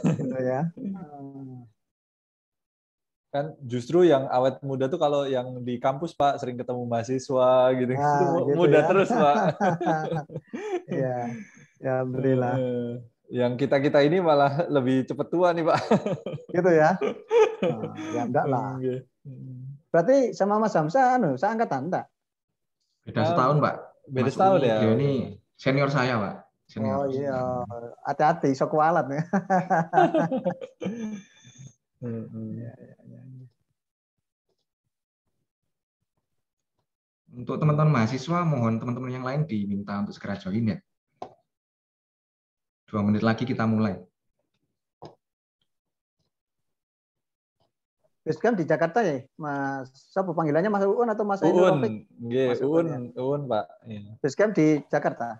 gitu ya. Hmm. Kan justru yang awet muda tuh kalau yang di kampus Pak sering ketemu mahasiswa gitu, nah, gitu muda ya. terus Pak. ya ya berilah eh, Yang kita kita ini malah lebih cepet tua nih Pak. gitu ya. Nah, ya enggak lah. Hmm. Berarti sama Mas Hamzah anu, angkatan enggak? Beda setahun, Pak. Beda setahun ya. Ini senior saya, Pak. Senior. Oh iya, hati-hati, sok kualat nih. Iya, iya, iya, untuk teman-teman mahasiswa, mohon teman-teman yang lain diminta untuk segera join ya. Dua menit lagi kita mulai. Basecamp kan di Jakarta ya, Mas. Siapa panggilannya Mas Uun atau Mas Uun? Uun, Uun, ya? Uun, Pak. Basecamp kan di Jakarta.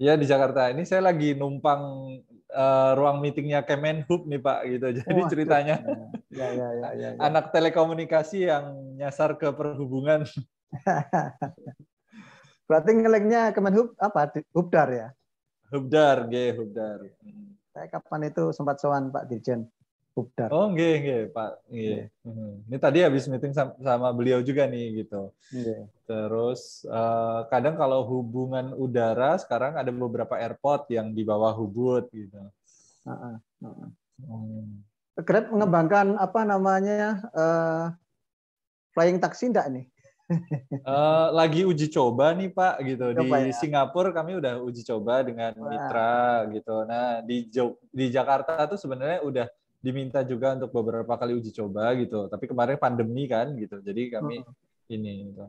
Ya di Jakarta. Ini saya lagi numpang uh, ruang meetingnya Kemenhub nih Pak gitu. Jadi oh, ceritanya ya, ya, ya, ya, ya. anak telekomunikasi yang nyasar ke perhubungan. Berarti ngelengnya Kemenhub apa? Hubdar ya? Hubdar, G Hubdar. Saya kapan itu sempat sowan Pak Dirjen. Pupdar. Oh, nggih nggih, Pak. Nggih. Iya. Mm-hmm. Ini tadi habis meeting sama beliau juga nih gitu. Yeah. Terus eh, kadang kalau hubungan udara sekarang ada beberapa airport yang di bawah Hubud gitu. Uh uh, uh, hmm. Grab mengembangkan apa namanya uh, flying taxi enggak nih? uh, lagi uji coba nih Pak gitu coba, di ya. Singapura kami udah uji coba dengan Wah. mitra gitu. Nah di Jog, di Jakarta tuh sebenarnya udah diminta juga untuk beberapa kali uji coba gitu. Tapi kemarin pandemi kan gitu. Jadi kami hmm. ini gitu.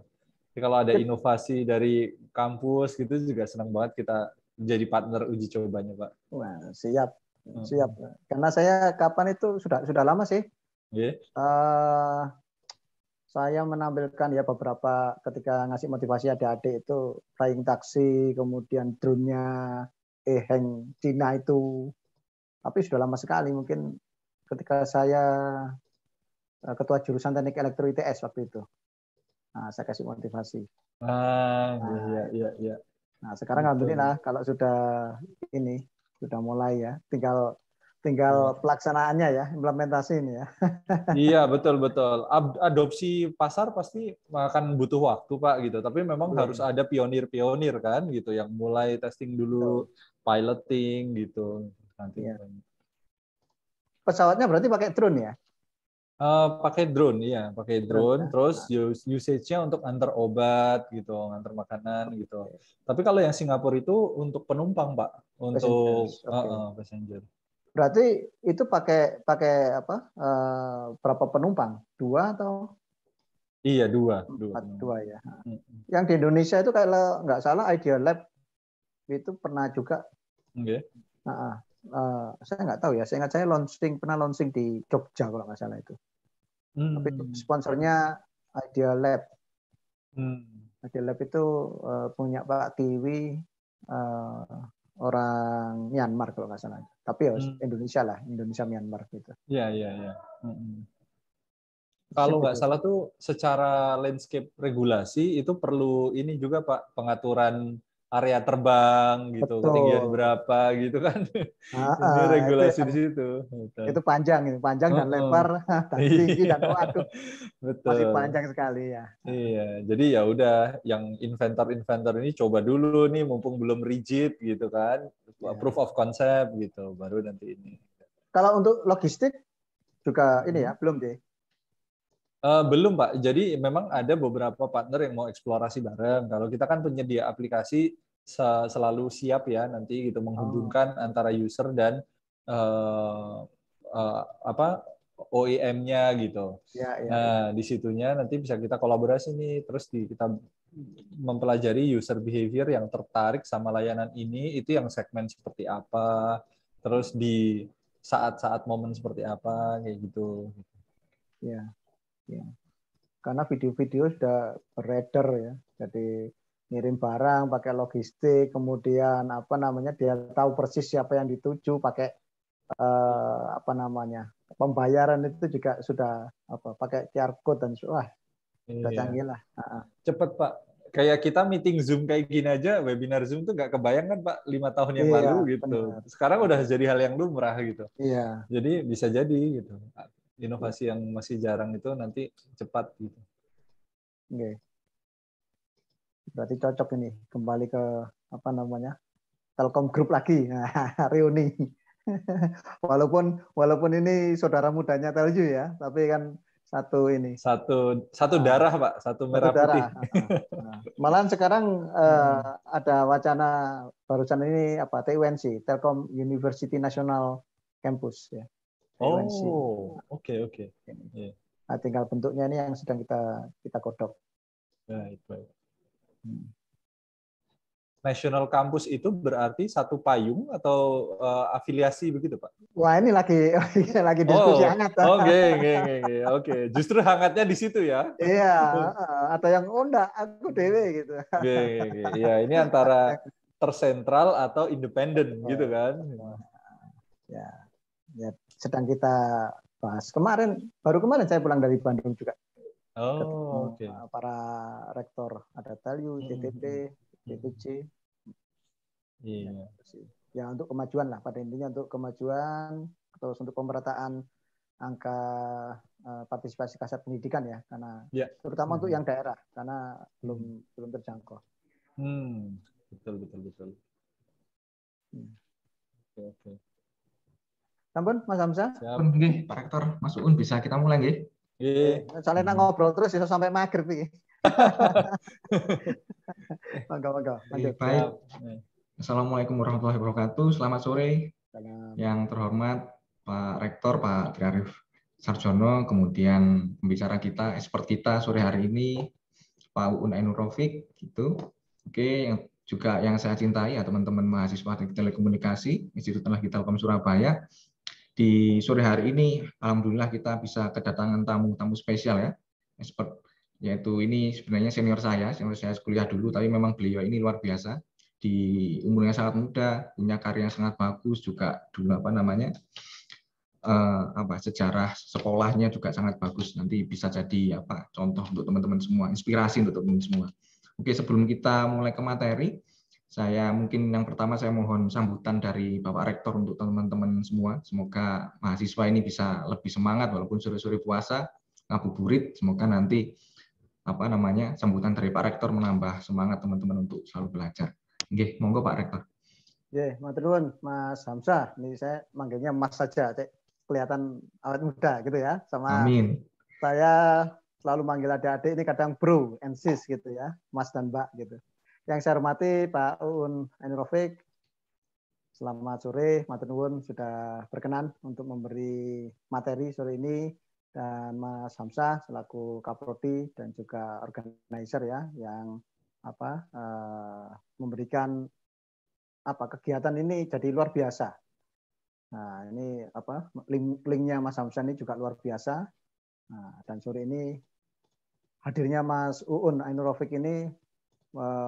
Jadi kalau ada inovasi dari kampus gitu juga senang banget kita jadi partner uji cobanya, Pak. Wah, siap. Siap. Karena saya kapan itu sudah sudah lama sih. Yeah. Iya. Uh, saya menampilkan ya beberapa ketika ngasih motivasi adik-adik itu flying taksi kemudian drone-nya eheng Cina itu. Tapi sudah lama sekali, mungkin ketika saya eh, ketua jurusan teknik elektro ITS waktu itu. Nah, saya kasih motivasi. Ah, nah, iya, iya, iya, iya. Nah, sekarang Betul. alhamdulillah kalau sudah ini sudah mulai ya, tinggal tinggal iya. pelaksanaannya ya, implementasi ini ya. iya, betul betul. Adopsi pasar pasti akan butuh waktu, Pak gitu. Tapi memang betul. Iya. harus ada pionir-pionir kan gitu yang mulai testing dulu, betul. piloting gitu. Nanti iya pesawatnya berarti pakai drone ya? Uh, pakai drone, iya, pakai drone. Terus usage-nya untuk antar obat gitu, antar makanan gitu. Tapi kalau yang Singapura itu untuk penumpang, Pak, untuk passenger. Okay. Uh, uh, passenger. Berarti itu pakai pakai apa? Uh, berapa penumpang? Dua atau? Iya dua, dua. Empat, dua ya. Hmm. Yang di Indonesia itu kalau nggak salah Idea Lab itu pernah juga. Okay. Uh, Eh, saya nggak tahu ya. Saya ingat saya launching pernah launching di Jogja kalau nggak salah itu. Hmm. Tapi sponsornya Idea Lab. Hmm. Idea Lab itu uh, punya Pak Tiwi uh, orang Myanmar kalau nggak salah. Tapi ya hmm. Indonesia lah, Indonesia Myanmar gitu. Iya iya iya. Hmm. Kalau nggak salah tuh secara landscape regulasi itu perlu ini juga Pak pengaturan area terbang gitu, Betul. ketinggian berapa gitu kan. Ah, ini regulasi itu, di situ. Betul. Itu panjang ini, panjang oh, dan lebar dan iya. tinggi dan waduh. Betul. Masih panjang sekali ya. Iya, jadi ya udah yang inventor-inventor ini coba dulu nih mumpung belum rigid gitu kan. iya. Proof of concept gitu baru nanti ini. Kalau untuk logistik juga ini ya, hmm. belum deh. Uh, belum Pak. Jadi memang ada beberapa partner yang mau eksplorasi bareng. Kalau kita kan penyedia aplikasi selalu siap ya nanti gitu menghubungkan oh. antara user dan uh, uh, apa OEM-nya gitu. Ya, ya, nah ya. disitunya nanti bisa kita kolaborasi nih. Terus di, kita mempelajari user behavior yang tertarik sama layanan ini itu yang segmen seperti apa. Terus di saat-saat momen seperti apa kayak gitu. Ya ya. karena video-video sudah beredar ya jadi ngirim barang pakai logistik kemudian apa namanya dia tahu persis siapa yang dituju pakai eh, apa namanya pembayaran itu juga sudah apa pakai QR code dan wah iya. sudah canggih lah cepet pak kayak kita meeting zoom kayak gini aja webinar zoom tuh nggak kebayang kan pak lima tahun yang iya, lalu gitu benar. sekarang udah jadi hal yang lumrah gitu iya jadi bisa jadi gitu inovasi yang masih jarang itu nanti cepat gitu. Oke. Okay. Berarti cocok ini kembali ke apa namanya? Telkom Group lagi. Nah, reuni. walaupun walaupun ini saudara mudanya Telju ya, tapi kan satu ini. Satu satu darah, Pak, satu merah satu darah. putih. Nah, nah. malahan sekarang eh, hmm. ada wacana barusan ini apa? TUNC, Telkom University National Campus ya. Oh, oke oke. Okay. Iya. Yeah. Nah, tinggal bentuknya ini yang sedang kita kita kodok. Baik, baik. Hmm. National Campus itu berarti satu payung atau uh, afiliasi begitu, Pak? Wah, ini lagi lagi diskusi oh, hangat. Oke, oke, oke, oke. Justru hangatnya di situ ya. Iya, atau yang oh aku dewe gitu. Oke, okay, oke, Iya, ini antara tersentral atau independen gitu kan. Ya, ya sedang kita bahas. Kemarin baru kemarin saya pulang dari Bandung juga. Oh, Okay. Para rektor ada Telyu, CTT, DPC. Iya. Ya, ya untuk kemajuan lah pada intinya untuk kemajuan terus untuk pemerataan angka eh, partisipasi kasat pendidikan ya karena yeah. terutama hmm. untuk yang daerah karena hmm. belum hmm. belum terjangkau. Hmm, betul betul betul. Hmm. Oke okay, Okay. Sampun Mas Hamzah? Sampun Pak Rektor, Mas Uun bisa kita mulai nggih. Nggih. Soale nak ngobrol terus iso sampai mager, iki. monggo monggo. Baik. Assalamualaikum warahmatullahi wabarakatuh. Selamat sore. Salam. Yang terhormat Pak Rektor, Pak Triarif Sarjono, kemudian pembicara kita, expert kita sore hari ini, Pak Uun Ainur gitu. Oke, yang juga yang saya cintai ya teman-teman mahasiswa Teknik Telekomunikasi Institut teknologi Kita Hukum Surabaya di sore hari ini alhamdulillah kita bisa kedatangan tamu-tamu spesial ya expert yaitu ini sebenarnya senior saya senior saya kuliah dulu tapi memang beliau ini luar biasa di umurnya sangat muda punya karya yang sangat bagus juga dulu apa namanya eh, apa sejarah sekolahnya juga sangat bagus nanti bisa jadi apa contoh untuk teman-teman semua inspirasi untuk teman-teman semua oke sebelum kita mulai ke materi saya mungkin yang pertama saya mohon sambutan dari Bapak Rektor untuk teman-teman semua. Semoga mahasiswa ini bisa lebih semangat walaupun sore-sore puasa, ngabuburit. Semoga nanti apa namanya sambutan dari Pak Rektor menambah semangat teman-teman untuk selalu belajar. Oke, monggo Pak Rektor. Ya, Maturun, Mas Hamzah. Ini saya manggilnya Mas saja, Cek. Kelihatan awet muda gitu ya sama Amin. Saya selalu manggil adik-adik ini kadang bro and sis gitu ya, Mas dan Mbak gitu. Yang saya hormati Pak Uun Enrofik, selamat sore, Nuun sudah berkenan untuk memberi materi sore ini dan Mas Hamzah selaku Kapolri dan juga organizer ya yang apa uh, memberikan apa kegiatan ini jadi luar biasa. Nah, ini apa link linknya Mas Hamzah ini juga luar biasa. Nah, dan sore ini hadirnya Mas Uun Ainurofik ini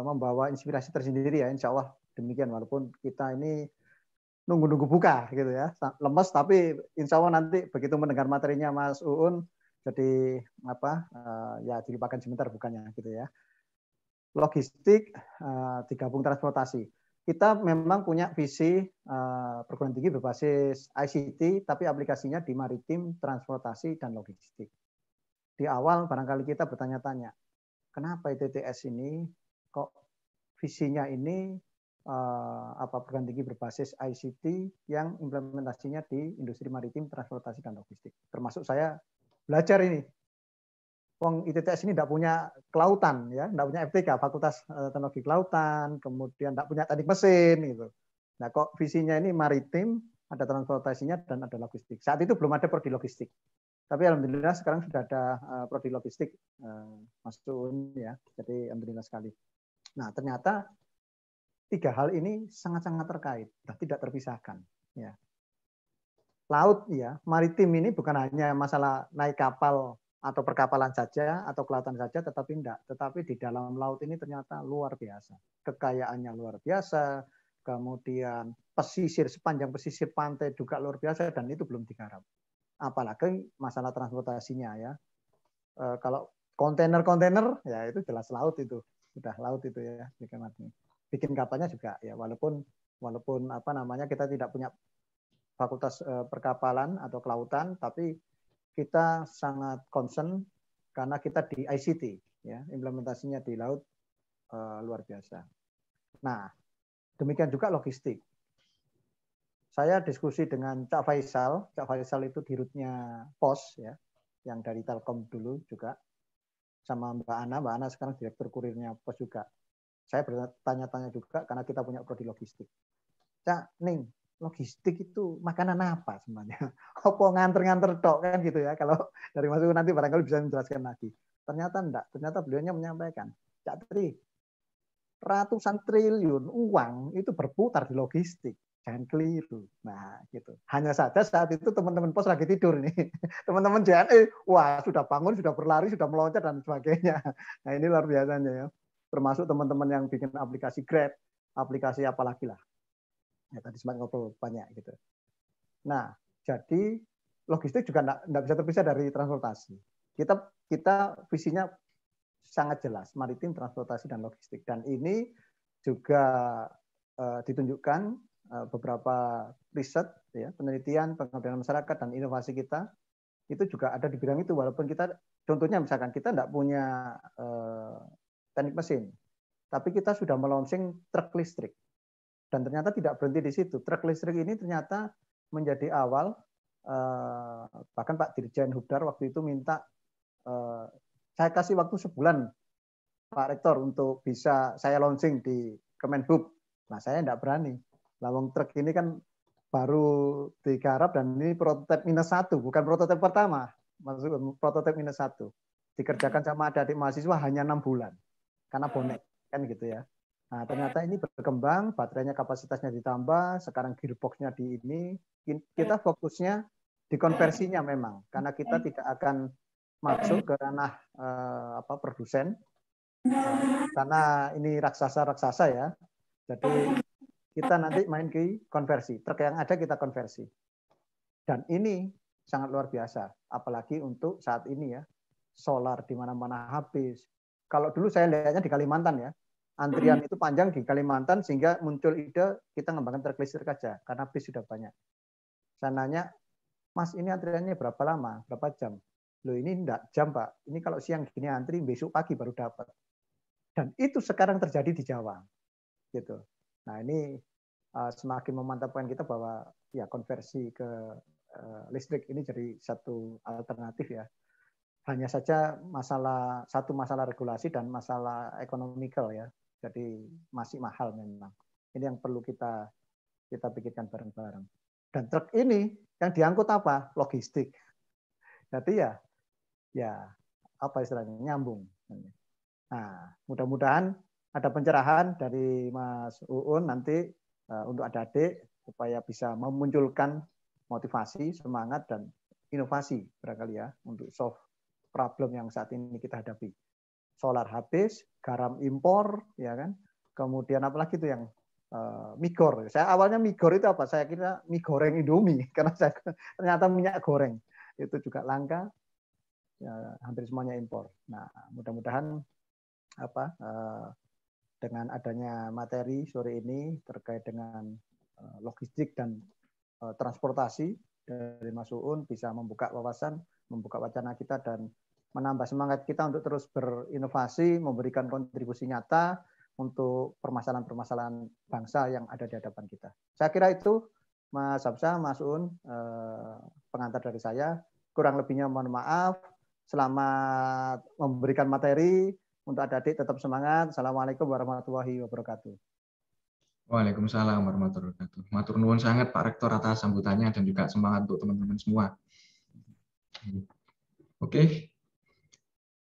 membawa inspirasi tersendiri ya insya Allah demikian walaupun kita ini nunggu-nunggu buka gitu ya lemes tapi insya Allah nanti begitu mendengar materinya Mas Uun jadi apa eh, ya dilupakan sebentar bukannya gitu ya logistik eh, digabung transportasi kita memang punya visi eh, perguruan tinggi berbasis ICT tapi aplikasinya di maritim transportasi dan logistik di awal barangkali kita bertanya-tanya kenapa ITTS ini kok visinya ini uh, apa perguruan tinggi berbasis ICT yang implementasinya di industri maritim, transportasi dan logistik. Termasuk saya belajar ini. Wong ITTS ini tidak punya kelautan ya, tidak punya FTK, Fakultas eh, Teknologi Kelautan, kemudian tidak punya teknik mesin gitu. Nah, kok visinya ini maritim, ada transportasinya dan ada logistik. Saat itu belum ada prodi logistik. Tapi alhamdulillah sekarang sudah ada eh, prodi logistik Mas ya. Jadi alhamdulillah sekali. Nah, ternyata tiga hal ini sangat-sangat terkait, tidak terpisahkan. Ya. Laut, ya, maritim ini bukan hanya masalah naik kapal atau perkapalan saja atau kelautan saja, tetapi tidak. Tetapi di dalam laut ini ternyata luar biasa, kekayaannya luar biasa, kemudian pesisir sepanjang pesisir pantai juga luar biasa dan itu belum digarap. Apalagi masalah transportasinya ya. E, kalau kontainer-kontainer ya itu jelas laut itu udah laut itu ya bikin matnya. Bikin kapalnya juga ya walaupun walaupun apa namanya kita tidak punya fakultas eh, perkapalan atau kelautan tapi kita sangat concern karena kita di ICT ya implementasinya di laut uh, luar biasa. Nah, demikian juga logistik. Saya diskusi dengan Cak Faisal, Cak Faisal itu dirutnya POS ya, yang dari Telkom dulu juga sama Mbak Ana. Mbak Ana sekarang direktur kurirnya pos juga. Saya bertanya-tanya juga karena kita punya prodi logistik. Cak Ning, logistik itu makanan apa sebenarnya? Apa nganter-nganter tok kan gitu ya. Kalau dari masuk nanti barangkali bisa menjelaskan lagi. Ternyata enggak. Ternyata beliaunya menyampaikan, Cak Tri, ratusan triliun uang itu berputar di logistik jangan keliru. Nah, gitu. Hanya saja saat itu teman-teman pos lagi tidur nih. Teman-teman JNE, eh, wah sudah bangun, sudah berlari, sudah meloncat dan sebagainya. Nah, ini luar biasanya ya. Termasuk teman-teman yang bikin aplikasi Grab, aplikasi apalagi lah. Ya, tadi sempat ngobrol banyak gitu. Nah, jadi logistik juga tidak bisa terpisah dari transportasi. Kita kita visinya sangat jelas maritim, transportasi dan logistik dan ini juga eh, ditunjukkan Eh, beberapa riset, ya, penelitian, pengabdian masyarakat dan inovasi kita itu juga ada di bidang itu walaupun kita contohnya misalkan kita tidak punya eh, teknik mesin, tapi kita sudah melaunching truk listrik dan ternyata tidak berhenti di situ. Truk listrik ini ternyata menjadi awal eh, bahkan Pak Dirjen Hubdar waktu itu minta eh, saya kasih waktu sebulan Pak Rektor untuk bisa saya launching di Kemenhub. Nah saya tidak berani Lawang truk ini kan baru digarap dan ini prototipe minus satu, bukan prototipe pertama. Maksud prototipe minus satu. Dikerjakan sama adik-adik mahasiswa hanya enam bulan karena bonek kan gitu ya. Nah ternyata ini berkembang, baterainya kapasitasnya ditambah, sekarang gearboxnya di ini. Kita fokusnya di konversinya memang, karena kita tidak akan masuk ke ranah eh, apa produsen, karena ini raksasa-raksasa ya. Jadi kita nanti main ke konversi. Truk yang ada kita konversi. Dan ini sangat luar biasa. Apalagi untuk saat ini ya. Solar di mana-mana habis. Kalau dulu saya lihatnya di Kalimantan ya. Antrian itu panjang di Kalimantan sehingga muncul ide kita ngembangkan truk listrik aja. Karena bis sudah banyak. Saya nanya, Mas ini antriannya berapa lama? Berapa jam? Loh ini enggak jam Pak. Ini kalau siang gini antri, besok pagi baru dapat. Dan itu sekarang terjadi di Jawa. gitu. Nah ini Eh, semakin memantapkan kita bahwa ya konversi ke uh, listrik ini jadi satu alternatif ya. Hanya saja masalah satu masalah regulasi dan masalah ekonomikal ya. Jadi masih mahal memang. Ini yang perlu kita kita pikirkan bareng-bareng. Dan truk ini yang diangkut apa? Logistik. Jadi ya ya apa istilahnya nyambung. Nah, mudah-mudahan ada pencerahan dari Mas Uun nanti Eh, untuk adik-adik supaya bisa memunculkan motivasi, semangat dan inovasi barangkali ya untuk solve problem yang saat ini kita hadapi. Solar habis, garam impor, ya kan? Kemudian apalagi itu yang uh, migor. Saya awalnya migor itu apa? Saya kira mie goreng Indomie karena saya ternyata minyak goreng itu juga langka. Ya, hampir semuanya impor. Nah, mudah-mudahan apa uh, dengan adanya materi sore ini terkait dengan eh, logistik dan eh, transportasi dari Mas Uun bisa membuka wawasan, membuka wacana kita dan menambah semangat kita untuk terus berinovasi, memberikan kontribusi nyata untuk permasalahan-permasalahan bangsa yang ada di hadapan kita. Saya kira itu Mas Hamzah, Mas Uun, eh, pengantar dari saya. Kurang lebihnya mohon maaf. Selamat memberikan materi, untuk adik-adik tetap semangat. Assalamualaikum warahmatullahi wabarakatuh. Waalaikumsalam warahmatullahi wabarakatuh. Matur nuwun sangat Pak Rektor atas sambutannya dan juga semangat untuk teman-teman semua. Oke,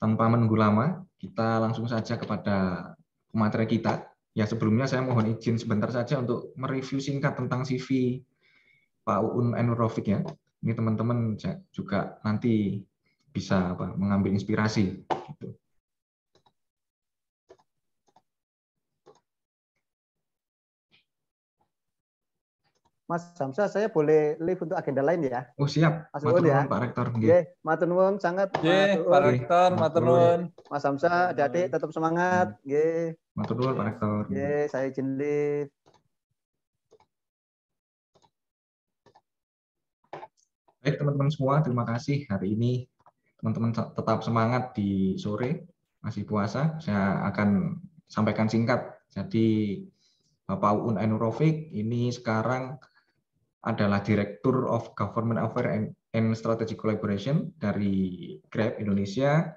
tanpa menunggu lama, kita langsung saja kepada materi kita. Ya sebelumnya saya mohon izin sebentar saja untuk mereview singkat tentang CV Pak Uun Enurofik ya. Ini teman-teman juga nanti bisa apa, mengambil inspirasi. Gitu. Mas Samsa, saya boleh live untuk agenda lain ya? Oh siap. Mas Matur ya. Pak Rektor. Oke, okay. Matur nuwun sangat. Nggih, Pak Rektor, matur nuwun. Mas Samsa, adik-adik tetap semangat. Okay. Hmm. Matur nuwun Pak Rektor. okay, saya izin live. Baik teman-teman semua, terima kasih hari ini teman-teman tetap semangat di sore masih puasa. Saya akan sampaikan singkat. Jadi Bapak Uun Ainurofik ini sekarang adalah Direktur of Government Affairs and, and Strategic Collaboration dari Grab Indonesia.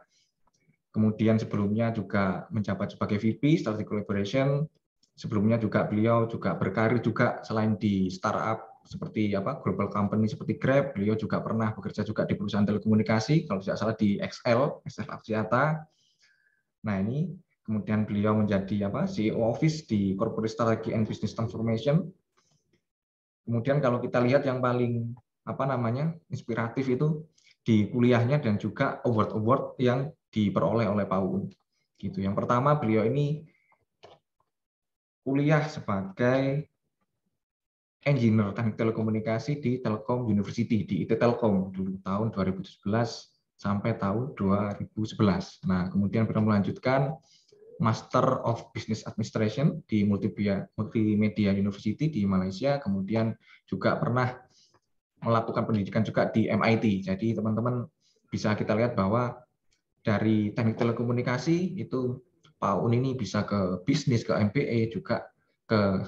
Kemudian sebelumnya juga menjabat sebagai VP Strategic Collaboration. Sebelumnya juga beliau juga berkarir juga selain di startup seperti apa global company seperti Grab, beliau juga pernah bekerja juga di perusahaan telekomunikasi kalau tidak salah di XL, XL Aksiata. Nah, ini kemudian beliau menjadi apa CEO Office di Corporate Strategy and Business Transformation Kemudian kalau kita lihat yang paling apa namanya inspiratif itu di kuliahnya dan juga award-award yang diperoleh oleh PAUD. Gitu. Yang pertama beliau ini kuliah sebagai engineer teknik telekomunikasi di Telkom University di IT Telkom dulu tahun 2011 sampai tahun 2011. Nah, kemudian beliau melanjutkan Master of Business Administration di Multimedia, Multimedia University di Malaysia, kemudian juga pernah melakukan pendidikan juga di MIT. Jadi teman-teman bisa kita lihat bahwa dari teknik telekomunikasi itu Pak Un ini bisa ke bisnis, ke MBA, juga ke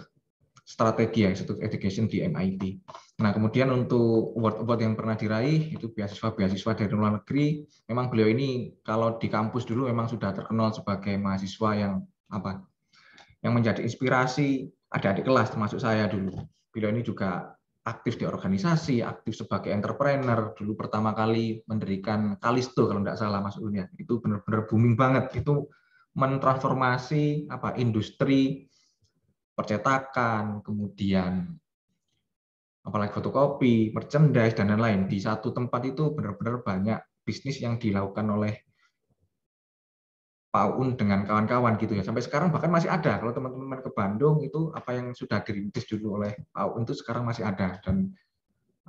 strategi ya institut Education di MIT. Nah, kemudian untuk award-award yang pernah diraih itu beasiswa-beasiswa dari luar negeri. Memang beliau ini kalau di kampus dulu memang sudah terkenal sebagai mahasiswa yang apa? Yang menjadi inspirasi adik-adik kelas termasuk saya dulu. Beliau ini juga aktif di organisasi, aktif sebagai entrepreneur. Dulu pertama kali mendirikan Kalisto kalau tidak salah Mas Unia. Ya. Itu benar-benar booming banget. Itu mentransformasi apa industri percetakan, kemudian apalagi fotokopi, merchandise, dan lain-lain. Di satu tempat itu benar-benar banyak bisnis yang dilakukan oleh Pak Un dengan kawan-kawan gitu ya. Sampai sekarang bahkan masih ada. Kalau teman-teman ke Bandung itu apa yang sudah dirintis dulu oleh Pak Un itu sekarang masih ada. Dan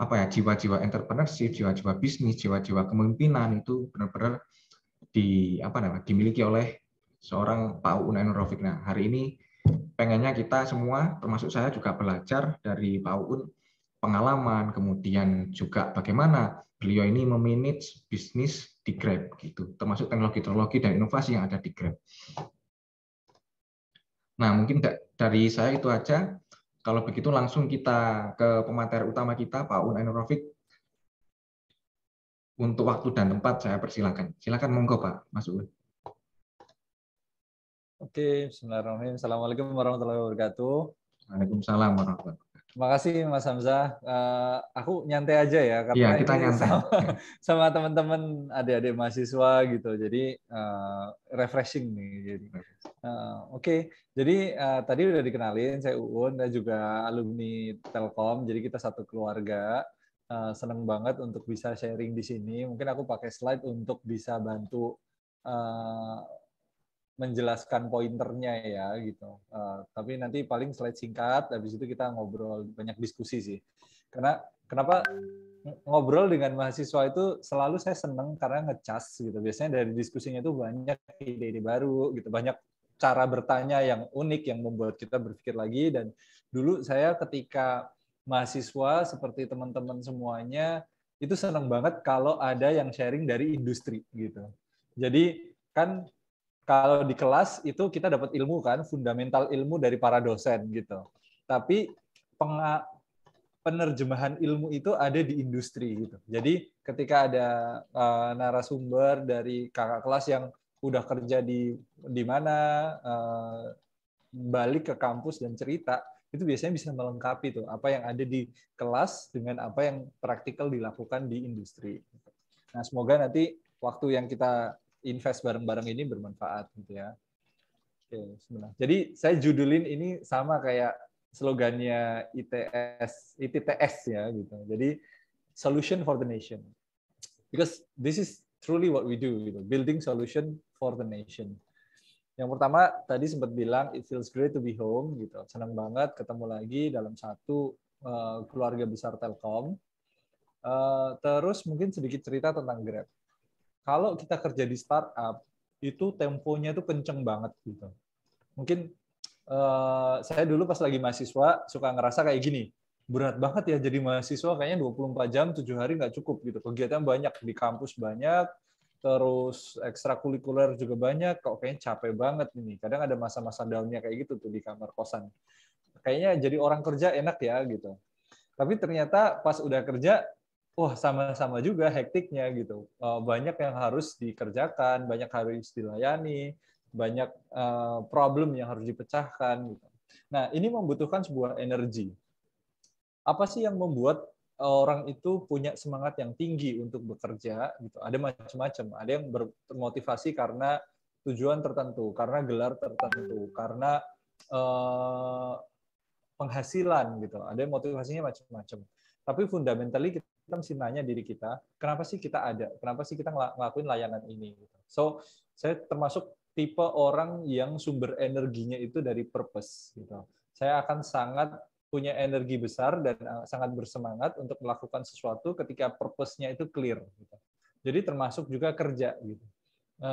apa ya jiwa-jiwa entrepreneurship, jiwa-jiwa bisnis, jiwa-jiwa kemimpinan itu benar-benar di apa namanya dimiliki oleh seorang Pak Un Nah hari ini pengennya kita semua, termasuk saya juga belajar dari Pak Uun pengalaman, kemudian juga bagaimana beliau ini memanage bisnis di Grab gitu, termasuk teknologi-teknologi dan inovasi yang ada di Grab. Nah, mungkin dari saya itu aja. Kalau begitu langsung kita ke pemateri utama kita, Pak Uun Enrofik Untuk waktu dan tempat saya persilakan. Silakan monggo Pak, Mas Uun. Oke, Bismillahirrahmanirrahim. Assalamualaikum warahmatullahi wabarakatuh. Waalaikumsalam warahmatullahi wabarakatuh. Terima kasih Mas Hamzah. Eh, aku nyantai aja ya karena iya, kita nyantai. sama, sama teman-teman adik-adik mahasiswa gitu. Jadi uh, refreshing nih. Jadi uh, oke. Okay. Jadi uh, tadi udah dikenalin saya Uun dan juga alumni Telkom. Jadi kita satu keluarga. Uh, seneng banget untuk bisa sharing di sini. Mungkin aku pakai slide untuk bisa bantu menjelaskan pointernya ya gitu. Uh, tapi nanti paling slide singkat, habis itu kita ngobrol banyak diskusi sih. Karena kenapa ngobrol dengan mahasiswa itu selalu saya seneng karena ngecas gitu. Biasanya dari diskusinya itu banyak ide-ide baru gitu, banyak cara bertanya yang unik yang membuat kita berpikir lagi dan dulu saya ketika mahasiswa seperti teman-teman semuanya itu seneng banget kalau ada yang sharing dari industri gitu. Jadi kan kalau di kelas itu kita dapat ilmu kan, fundamental ilmu dari para dosen gitu. Tapi penerjemahan ilmu itu ada di industri gitu. Jadi ketika ada eh, narasumber dari kakak kelas yang udah kerja di di mana eh, balik ke kampus dan cerita itu biasanya bisa melengkapi tuh apa yang ada di kelas dengan apa yang praktikal dilakukan di industri. Nah semoga nanti waktu yang kita invest bareng-bareng ini bermanfaat gitu ya. Oke, sebenarnya. Jadi saya judulin ini sama kayak slogannya ITS, ITTS ya gitu. Jadi solution for the nation. Because this is truly what we do gitu. Building solution for the nation. Yang pertama tadi sempat bilang it feels great to be home gitu. Senang banget ketemu lagi dalam satu uh, keluarga besar Telkom. Uh, terus mungkin sedikit cerita tentang Grab kalau kita kerja di startup itu temponya itu kenceng banget gitu. Mungkin uh, saya dulu pas lagi mahasiswa suka ngerasa kayak gini, berat banget ya jadi mahasiswa kayaknya 24 jam 7 hari nggak cukup gitu. Kegiatan banyak di kampus banyak, terus ekstrakurikuler juga banyak, kok kayaknya capek banget ini. Kadang ada masa-masa daunnya kayak gitu tuh di kamar kosan. Kayaknya jadi orang kerja enak ya gitu. Tapi ternyata pas udah kerja wah sama-sama juga hektiknya gitu. Eh, banyak yang harus dikerjakan, banyak harus dilayani, banyak eh, problem yang harus dipecahkan. Gitu. Nah ini membutuhkan sebuah energi. Apa sih yang membuat eh, orang itu punya semangat yang tinggi untuk bekerja? Gitu. Ada macam-macam. Ada yang bermotivasi karena tujuan tertentu, karena gelar tertentu, karena penghasilan gitu. Ada motivasinya macam-macam tapi fundamentally kita mesti nanya diri kita, kenapa sih kita ada? Kenapa sih kita ngelakuin layanan ini? Gitu. So, saya termasuk tipe orang yang sumber energinya itu dari purpose. Gitu. Saya akan sangat punya energi besar dan eh, sangat bersemangat untuk melakukan sesuatu ketika purpose-nya itu clear. Gitu. Jadi termasuk juga kerja. Gitu. E,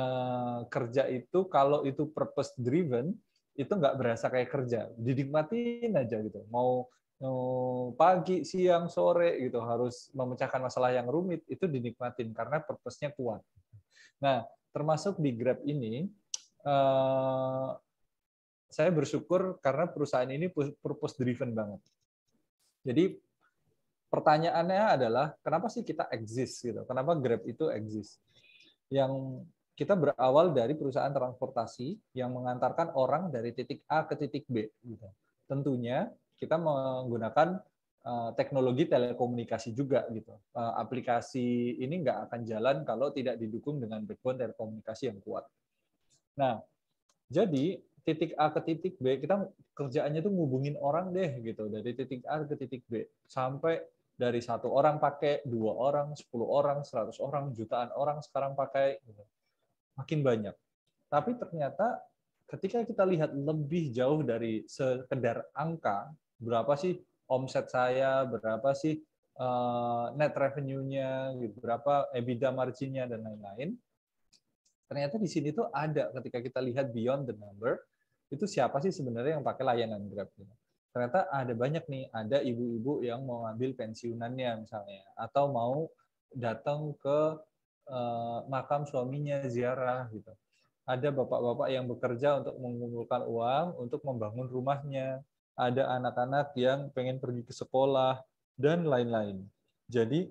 kerja itu kalau itu purpose driven, itu nggak berasa kayak kerja. Didikmatin aja gitu. Mau Oh, pagi, siang, sore gitu harus memecahkan masalah yang rumit itu dinikmatin karena purpose-nya kuat. Nah, termasuk di Grab ini eh, saya bersyukur karena perusahaan ini purpose driven banget. Jadi pertanyaannya adalah kenapa sih kita exist gitu? Kenapa Grab itu exist? Yang kita berawal dari perusahaan transportasi yang mengantarkan orang dari titik A ke titik B gitu. Tentunya kita menggunakan uh, teknologi telekomunikasi juga gitu. Uh, aplikasi ini nggak akan jalan kalau tidak didukung dengan backbone telekomunikasi yang kuat. Nah, jadi titik A ke titik B kita kerjaannya tuh ngubungin orang deh gitu dari titik A ke titik B sampai dari satu orang pakai dua orang, sepuluh orang, seratus orang, jutaan orang sekarang pakai gitu. makin banyak. Tapi ternyata ketika kita lihat lebih jauh dari sekedar angka, berapa sih omset saya, berapa sih uh, net revenue-nya, berapa EBITDA marginnya dan lain-lain. Ternyata di sini tuh ada ketika kita lihat beyond the number, itu siapa sih sebenarnya yang pakai layanan Grab Ternyata ada banyak nih, ada ibu-ibu yang mau ambil pensiunannya misalnya, atau mau datang ke uh, makam suaminya ziarah gitu. Ada bapak-bapak yang bekerja untuk mengumpulkan uang untuk membangun rumahnya, ada anak-anak yang pengen pergi ke sekolah, dan lain-lain. Jadi,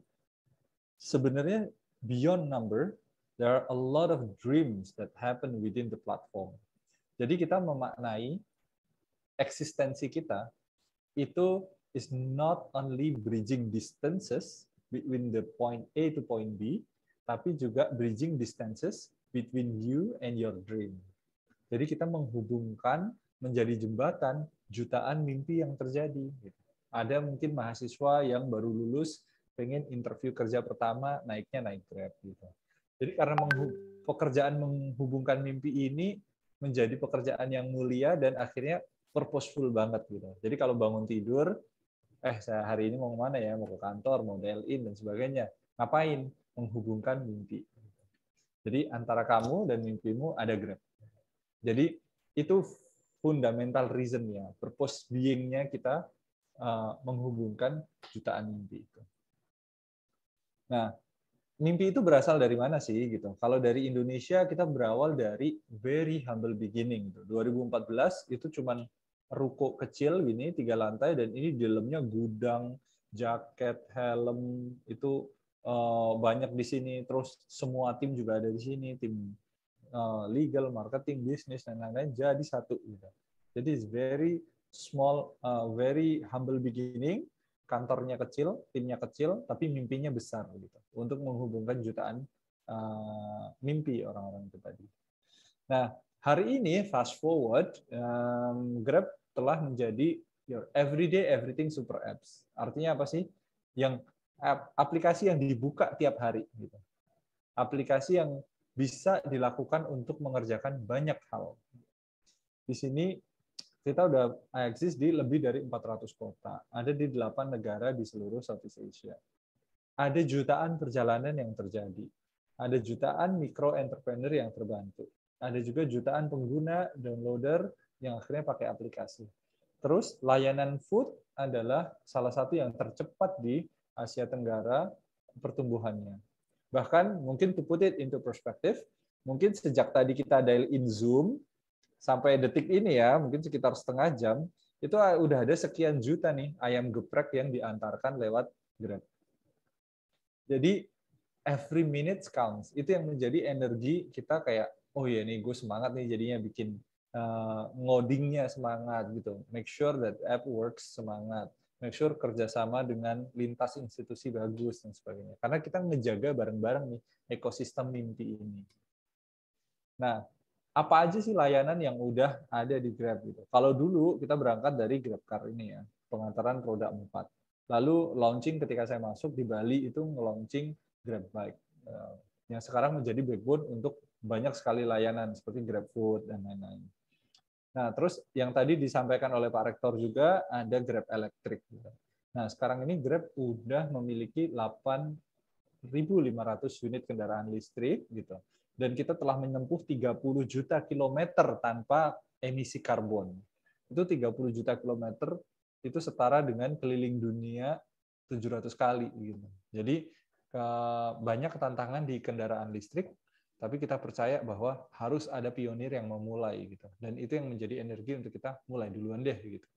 sebenarnya beyond number, there are a lot of dreams that happen within the platform. Jadi kita memaknai eksistensi kita itu is not only bridging distances between the point A to point B, tapi juga bridging distances between you and your dream. Jadi kita menghubungkan menjadi jembatan jutaan mimpi yang terjadi. Gitu. Ada mungkin mahasiswa yang baru lulus pengen interview kerja pertama naiknya naik Grab gitu. Jadi karena pekerjaan menghubungkan mimpi ini menjadi pekerjaan yang mulia dan akhirnya purposeful banget gitu. Jadi kalau bangun tidur, eh saya hari ini mau kemana ya? Mau ke kantor, mau dial in dan sebagainya. Ngapain? Menghubungkan mimpi. Jadi antara kamu dan mimpimu ada Grab. Jadi itu fundamental reason-nya, purpose being-nya kita eh, menghubungkan jutaan mimpi itu. Nah, mimpi itu berasal dari mana sih gitu? Kalau dari Indonesia kita berawal dari very humble beginning gitu. 2014 itu cuman ruko kecil gini tiga lantai dan ini di dalamnya gudang, jaket, helm itu eh, banyak di sini. Terus semua tim juga ada di sini, tim Eh, legal, marketing, bisnis dan lain-lain jadi satu gitu. Jadi it's very small, uh, very humble beginning. Kantornya kecil, timnya kecil, tapi mimpinya besar gitu. Untuk menghubungkan jutaan uh, mimpi orang-orang itu tadi. Nah, hari ini fast forward, um, Grab telah menjadi your everyday everything super apps. Artinya apa sih? Yang aplikasi yang dibuka tiap hari gitu. Aplikasi yang bisa dilakukan untuk mengerjakan banyak hal. Di sini kita udah eksis di lebih dari 400 kota. Ada di 8 negara di seluruh Southeast Asia. Ada jutaan perjalanan yang terjadi. Ada jutaan mikro entrepreneur yang terbantu. Ada juga jutaan pengguna downloader yang akhirnya pakai aplikasi. Terus layanan food adalah salah satu yang tercepat di Asia Tenggara pertumbuhannya. Bahkan mungkin to put it into perspective, mungkin sejak tadi kita dial in Zoom sampai detik ini ya, mungkin sekitar setengah jam, itu ah, udah ada sekian juta nih ayam geprek yang diantarkan lewat Grab. Jadi every minute counts. Itu yang menjadi energi kita kayak oh ya nih gue semangat nih jadinya bikin uh, ngodingnya semangat gitu. Make sure that app works semangat make sure kerjasama dengan lintas institusi bagus dan sebagainya. Karena kita ngejaga bareng-bareng nih ekosistem mimpi ini. Nah, apa aja sih layanan yang udah ada di Grab gitu? Kalau dulu kita berangkat dari GrabCar ini ya, pengantaran roda empat. Lalu launching ketika saya masuk di Bali itu nge-launching Bike eh, yang sekarang menjadi backbone untuk banyak sekali layanan seperti GrabFood dan lain-lain. Nah, terus yang tadi disampaikan oleh Pak Rektor juga ada Grab elektrik. Nah, sekarang ini Grab udah memiliki 8.500 unit kendaraan listrik gitu. Dan kita telah menempuh 30 juta kilometer tanpa emisi karbon. Itu 30 juta kilometer itu setara dengan keliling dunia 700 kali gitu. Jadi eh, banyak tantangan di kendaraan listrik tapi kita percaya bahwa harus ada pionir yang memulai gitu dan itu yang menjadi energi untuk kita mulai duluan deh gitu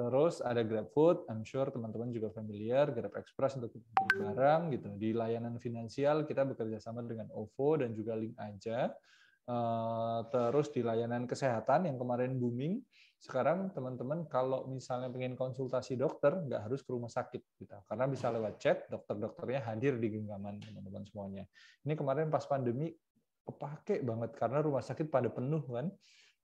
terus ada GrabFood I'm sure teman-teman juga familiar Grab Express untuk barang gitu di layanan finansial kita bekerja sama dengan OVO dan juga Link aja eh, terus di layanan kesehatan yang kemarin booming sekarang teman-teman kalau misalnya pengen konsultasi dokter, nggak harus ke rumah sakit. Gitu. Karena bisa lewat chat, dokter-dokternya hadir di genggaman teman-teman semuanya. Ini kemarin pas pandemi, kepake banget. Karena rumah sakit pada penuh kan.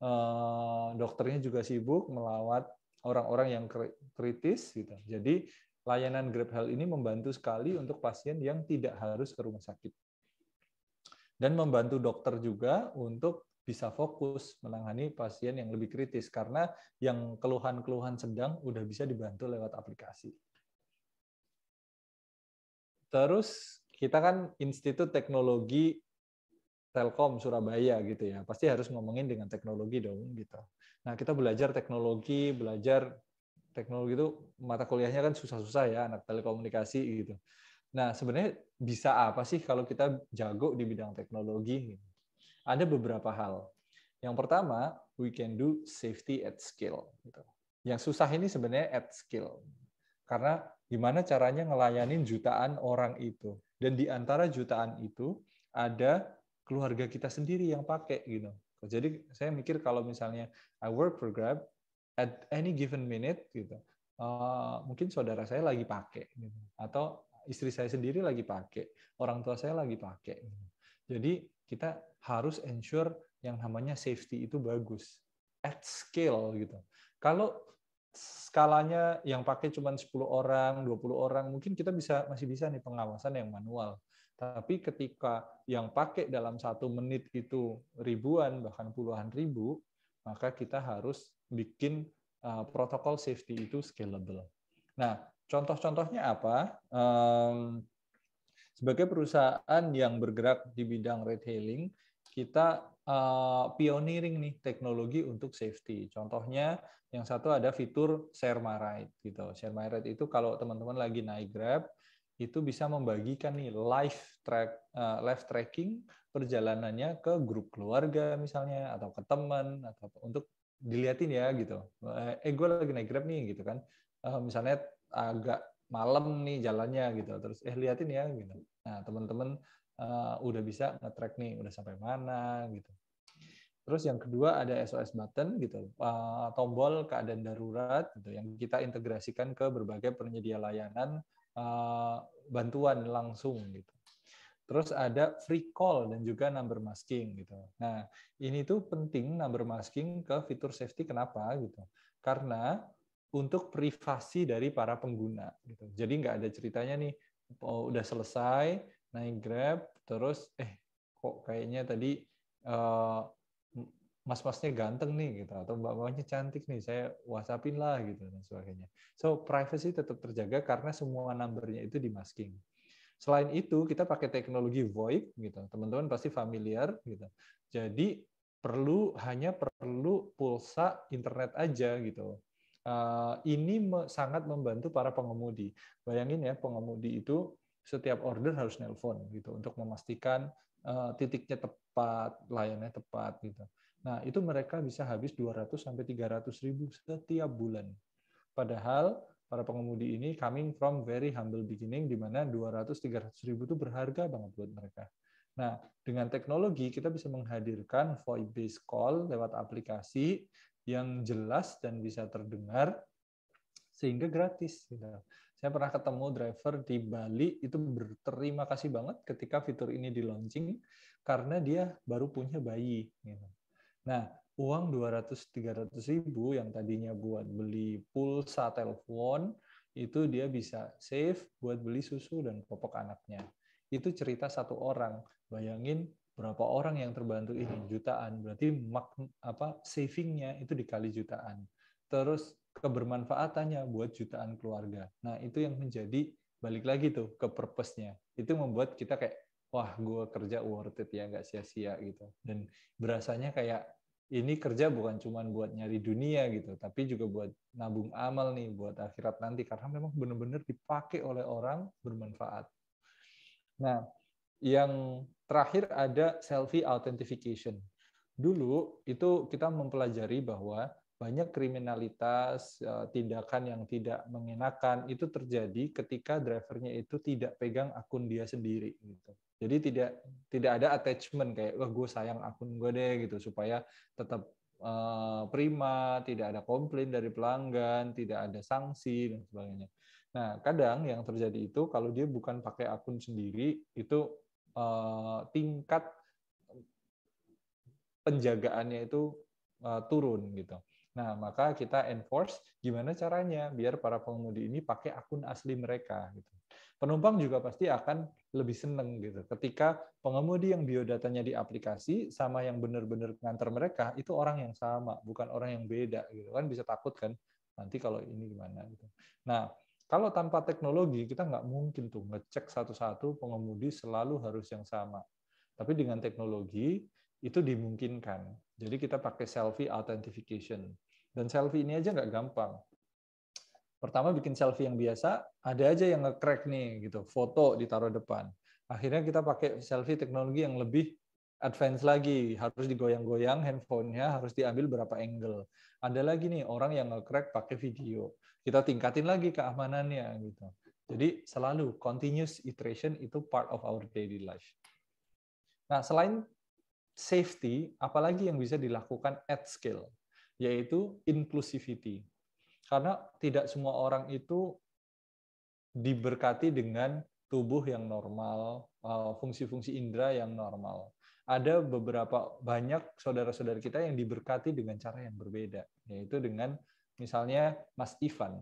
Eh, dokternya juga sibuk melawat orang-orang yang kritis. gitu. Jadi layanan Grab Health ini membantu sekali untuk pasien yang tidak harus ke rumah sakit dan membantu dokter juga untuk bisa fokus menangani pasien yang lebih kritis karena yang keluhan-keluhan sedang udah bisa dibantu lewat aplikasi. Terus kita kan Institut Teknologi Telkom Surabaya gitu ya. Pasti harus ngomongin dengan teknologi dong gitu. Nah, kita belajar teknologi, belajar teknologi itu mata kuliahnya kan susah-susah ya anak telekomunikasi gitu. Nah, sebenarnya bisa apa sih kalau kita jago di bidang teknologi gitu? Ada beberapa hal. Yang pertama, we can do safety at scale. Gitu. Yang susah ini sebenarnya at scale. Karena gimana caranya ngelayanin jutaan orang itu. Dan di antara jutaan itu, ada keluarga kita sendiri yang pakai. gitu. Jadi saya mikir kalau misalnya I work for Grab, at any given minute, gitu, uh, mungkin saudara saya lagi pakai. Gitu. Atau istri saya sendiri lagi pakai, orang tua saya lagi pakai. Gitu. Jadi kita harus ensure yang namanya safety itu bagus at scale gitu. Kalau skalanya yang pakai cuma 10 orang, 20 orang, mungkin kita bisa masih bisa nih pengawasan yang manual. Tapi ketika yang pakai dalam satu menit itu ribuan bahkan puluhan ribu, maka kita harus bikin uh, protokol safety itu scalable. Nah, contoh-contohnya apa? Um, sebagai perusahaan yang bergerak di bidang retailing, kita uh, pioneering nih teknologi untuk safety. Contohnya yang satu ada fitur share my ride gitu. Share my ride itu kalau teman-teman lagi naik Grab itu bisa membagikan nih live track uh, live tracking perjalanannya ke grup keluarga misalnya atau ke teman atau untuk diliatin ya gitu. Eh, eh gue lagi naik Grab nih gitu kan. Uh, misalnya agak malam nih jalannya gitu terus eh liatin ya gitu nah teman-teman uh, udah bisa nge-track nih udah sampai mana gitu terus yang kedua ada SOS button gitu uh, tombol keadaan darurat gitu yang kita integrasikan ke berbagai penyedia layanan uh, bantuan langsung gitu terus ada free call dan juga number masking gitu nah ini tuh penting number masking ke fitur safety kenapa gitu karena untuk privasi dari para pengguna. Gitu. Jadi nggak ada ceritanya nih, oh, udah selesai naik Grab, terus eh kok kayaknya tadi uh, mas-masnya ganteng nih gitu atau mbak-mbaknya cantik nih saya whatsappin lah gitu dan sebagainya. So privacy tetap terjaga karena semua numbernya itu di masking. Selain itu kita pakai teknologi VoIP gitu. Teman-teman pasti familiar gitu. Jadi perlu hanya perlu pulsa internet aja gitu. Eh, ini sangat membantu para pengemudi. Bayangin ya, pengemudi itu setiap order harus nelpon gitu untuk memastikan eh, titiknya tepat, layannya tepat gitu. Nah, itu mereka bisa habis 200 sampai 300 ribu setiap bulan. Padahal para pengemudi ini coming from very humble beginning di mana 200 300 ribu itu berharga banget buat mereka. Nah, dengan teknologi kita bisa menghadirkan voice based call lewat aplikasi yang jelas dan bisa terdengar sehingga gratis. Gitu. Saya pernah ketemu driver di Bali itu berterima kasih banget ketika fitur ini di launching karena dia baru punya bayi. Gitu. Nah, uang 200-300 ribu yang tadinya buat beli pulsa telepon, itu dia bisa save buat beli susu dan popok anaknya. Itu cerita satu orang. Bayangin berapa orang yang terbantu ini hmm. jutaan berarti mak, apa savingnya itu dikali jutaan terus kebermanfaatannya buat jutaan keluarga nah itu yang menjadi balik lagi tuh ke purpose-nya itu membuat kita kayak wah gue kerja worth it ya nggak sia-sia gitu dan berasanya kayak ini kerja bukan cuma buat nyari dunia gitu tapi juga buat nabung amal nih buat akhirat nanti karena memang benar-benar dipakai oleh orang bermanfaat nah yang Terakhir ada selfie authentication. Dulu itu kita mempelajari bahwa banyak kriminalitas, e, tindakan yang tidak mengenakan itu terjadi ketika drivernya itu tidak pegang akun dia sendiri gitu. Jadi tidak tidak ada attachment kayak wah gue sayang akun gue deh gitu supaya tetap uh, prima, tidak ada komplain dari pelanggan, tidak ada sanksi dan sebagainya. Nah, kadang yang terjadi itu kalau dia bukan pakai akun sendiri itu uh, tingkat penjagaannya itu uh, turun gitu. Nah, maka kita enforce gimana caranya biar para pengemudi ini pakai akun asli mereka gitu. Penumpang juga pasti akan lebih seneng gitu. Ketika pengemudi yang biodatanya di aplikasi sama yang benar-benar ngantar mereka itu orang yang sama, bukan orang yang beda gitu kan bisa takut kan nanti kalau ini gimana gitu. Nah, kalau tanpa teknologi, kita nggak mungkin tuh ngecek satu-satu pengemudi selalu harus yang sama. Tapi dengan teknologi, itu dimungkinkan. Jadi kita pakai selfie authentication. Dan selfie ini aja nggak gampang. Pertama bikin selfie yang biasa, ada aja yang nge-crack nih, gitu. foto ditaruh depan. Akhirnya kita pakai selfie teknologi yang lebih advance lagi, harus digoyang-goyang handphonenya, harus diambil berapa angle. Ada lagi nih orang yang nge-crack pakai video kita tingkatin lagi keamanannya gitu. Jadi selalu continuous iteration itu part of our daily life. Nah, selain safety, apalagi yang bisa dilakukan at scale, yaitu inclusivity. Karena tidak semua orang itu diberkati dengan tubuh yang normal, eh, fungsi-fungsi indera yang normal. Ada beberapa banyak saudara-saudara kita yang diberkati dengan cara yang berbeda, yaitu dengan Misalnya Mas Ivan.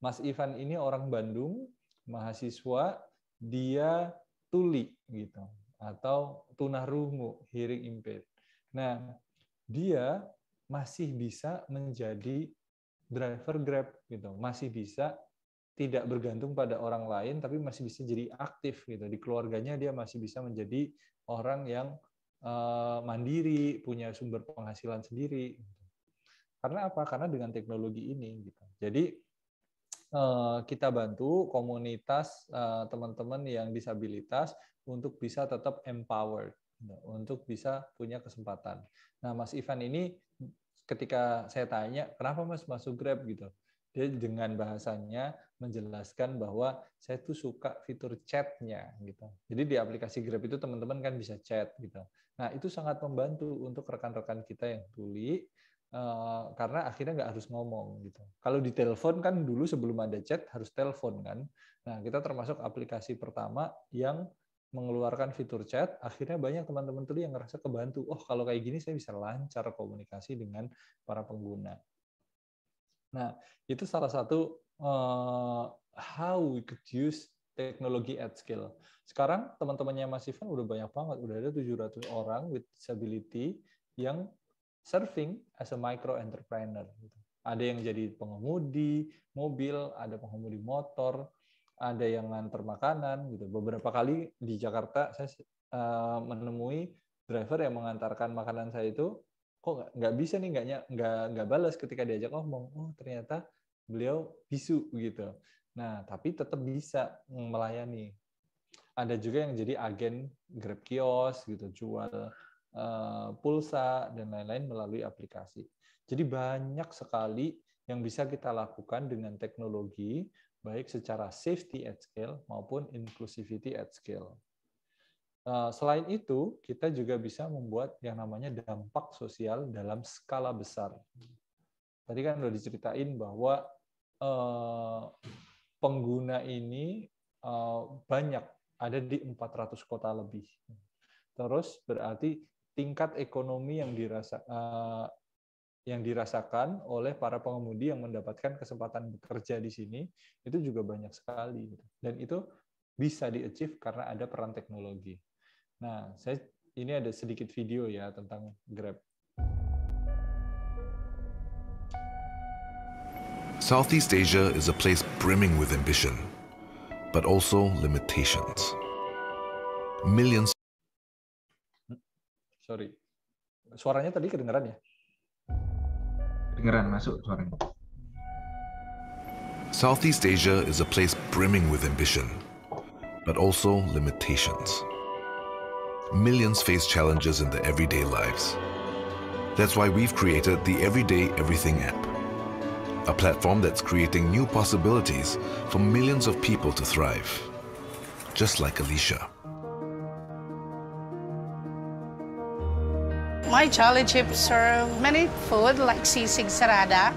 Mas Ivan ini orang Bandung, mahasiswa, dia tuli gitu atau tunarungu, hearing impaired. Nah, dia masih bisa menjadi driver Grab gitu, masih bisa tidak bergantung pada orang lain tapi masih bisa jadi aktif gitu. Di keluarganya dia masih bisa menjadi orang yang eh, mandiri, punya sumber penghasilan sendiri. Karena apa? Karena dengan teknologi ini gitu. Jadi eh, kita bantu komunitas eh, teman-teman yang disabilitas untuk bisa tetap empowered, gitu. untuk bisa punya kesempatan. Nah, Mas Ivan ini ketika saya tanya, kenapa Mas masuk Grab gitu? Dia dengan bahasanya menjelaskan bahwa saya tuh suka fitur chatnya gitu. Jadi di aplikasi Grab itu teman-teman kan bisa chat gitu. Nah itu sangat membantu untuk rekan-rekan kita yang tuli Uh, karena akhirnya nggak harus ngomong gitu. Kalau di telepon kan dulu sebelum ada chat harus telepon kan. Nah kita termasuk aplikasi pertama yang mengeluarkan fitur chat. Akhirnya banyak teman-teman tuli yang ngerasa kebantu. Oh kalau kayak gini saya bisa lancar komunikasi dengan para pengguna. Nah itu salah satu uh, how we could use teknologi at scale. Sekarang teman-temannya Mas Ivan udah banyak banget, udah ada 700 orang with disability yang Serving as a micro entrepreneur. Gitu. Ada yang jadi pengemudi mobil, ada pengemudi motor, ada yang nganter makanan gitu. Beberapa kali di Jakarta saya eh, menemui driver yang mengantarkan makanan saya itu kok nggak bisa nih nggak nggak nggak balas ketika diajak ngomong oh ternyata beliau bisu gitu nah tapi tetap bisa melayani ada juga yang jadi agen grab kios gitu jual Eh, pulsa dan lain-lain melalui aplikasi. Jadi banyak sekali yang bisa kita lakukan dengan teknologi baik secara safety at scale maupun inclusivity at scale. Eh, selain itu, kita juga bisa membuat yang namanya dampak sosial dalam skala besar. Tadi kan sudah diceritain bahwa eh, pengguna ini banyak ada di 400 kota lebih. Terus berarti tingkat ekonomi yang dirasa eh, yang dirasakan oleh para pengemudi yang mendapatkan kesempatan bekerja di sini itu juga banyak sekali gitu. dan itu bisa di achieve karena ada peran teknologi. Nah, saya ini ada sedikit video ya tentang Grab. Southeast Asia is a place brimming with ambition, but also limitations. Millions Sorry. Suaranya tadi kedengeran ya? Kedengeran masuk suaranya. Southeast Asia is a place brimming with ambition, but also limitations. Millions face challenges in their everyday lives. That's why we've created the Everyday Everything app, a platform that's creating new possibilities for millions of people to thrive, just like Alicia. My chili chips serve many food like sisig sarada.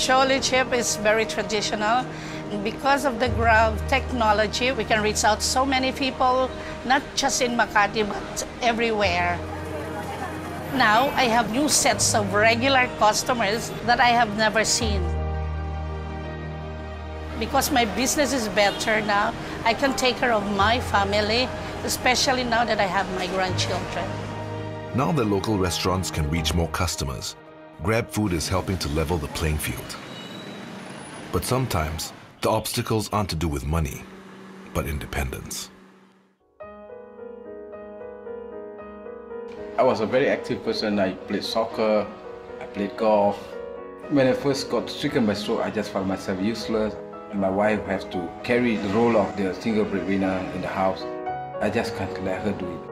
Chili chip is very traditional. And because of the Grab technology, we can reach out so many people, not just in Makati, but everywhere. Now, I have new sets of regular customers that I have never seen. Because my business is better now, I can take care of my family, especially now that I have my grandchildren. Now that local restaurants can reach more customers, GrabFood is helping to level the playing field. But sometimes, the obstacles aren't to do with money, but independence. I was a very active person. I played soccer, I played golf. When I first got stricken by stroke, I just found myself useless. And my wife has to carry the role of the single breadwinner in the house. I just can't let her do it.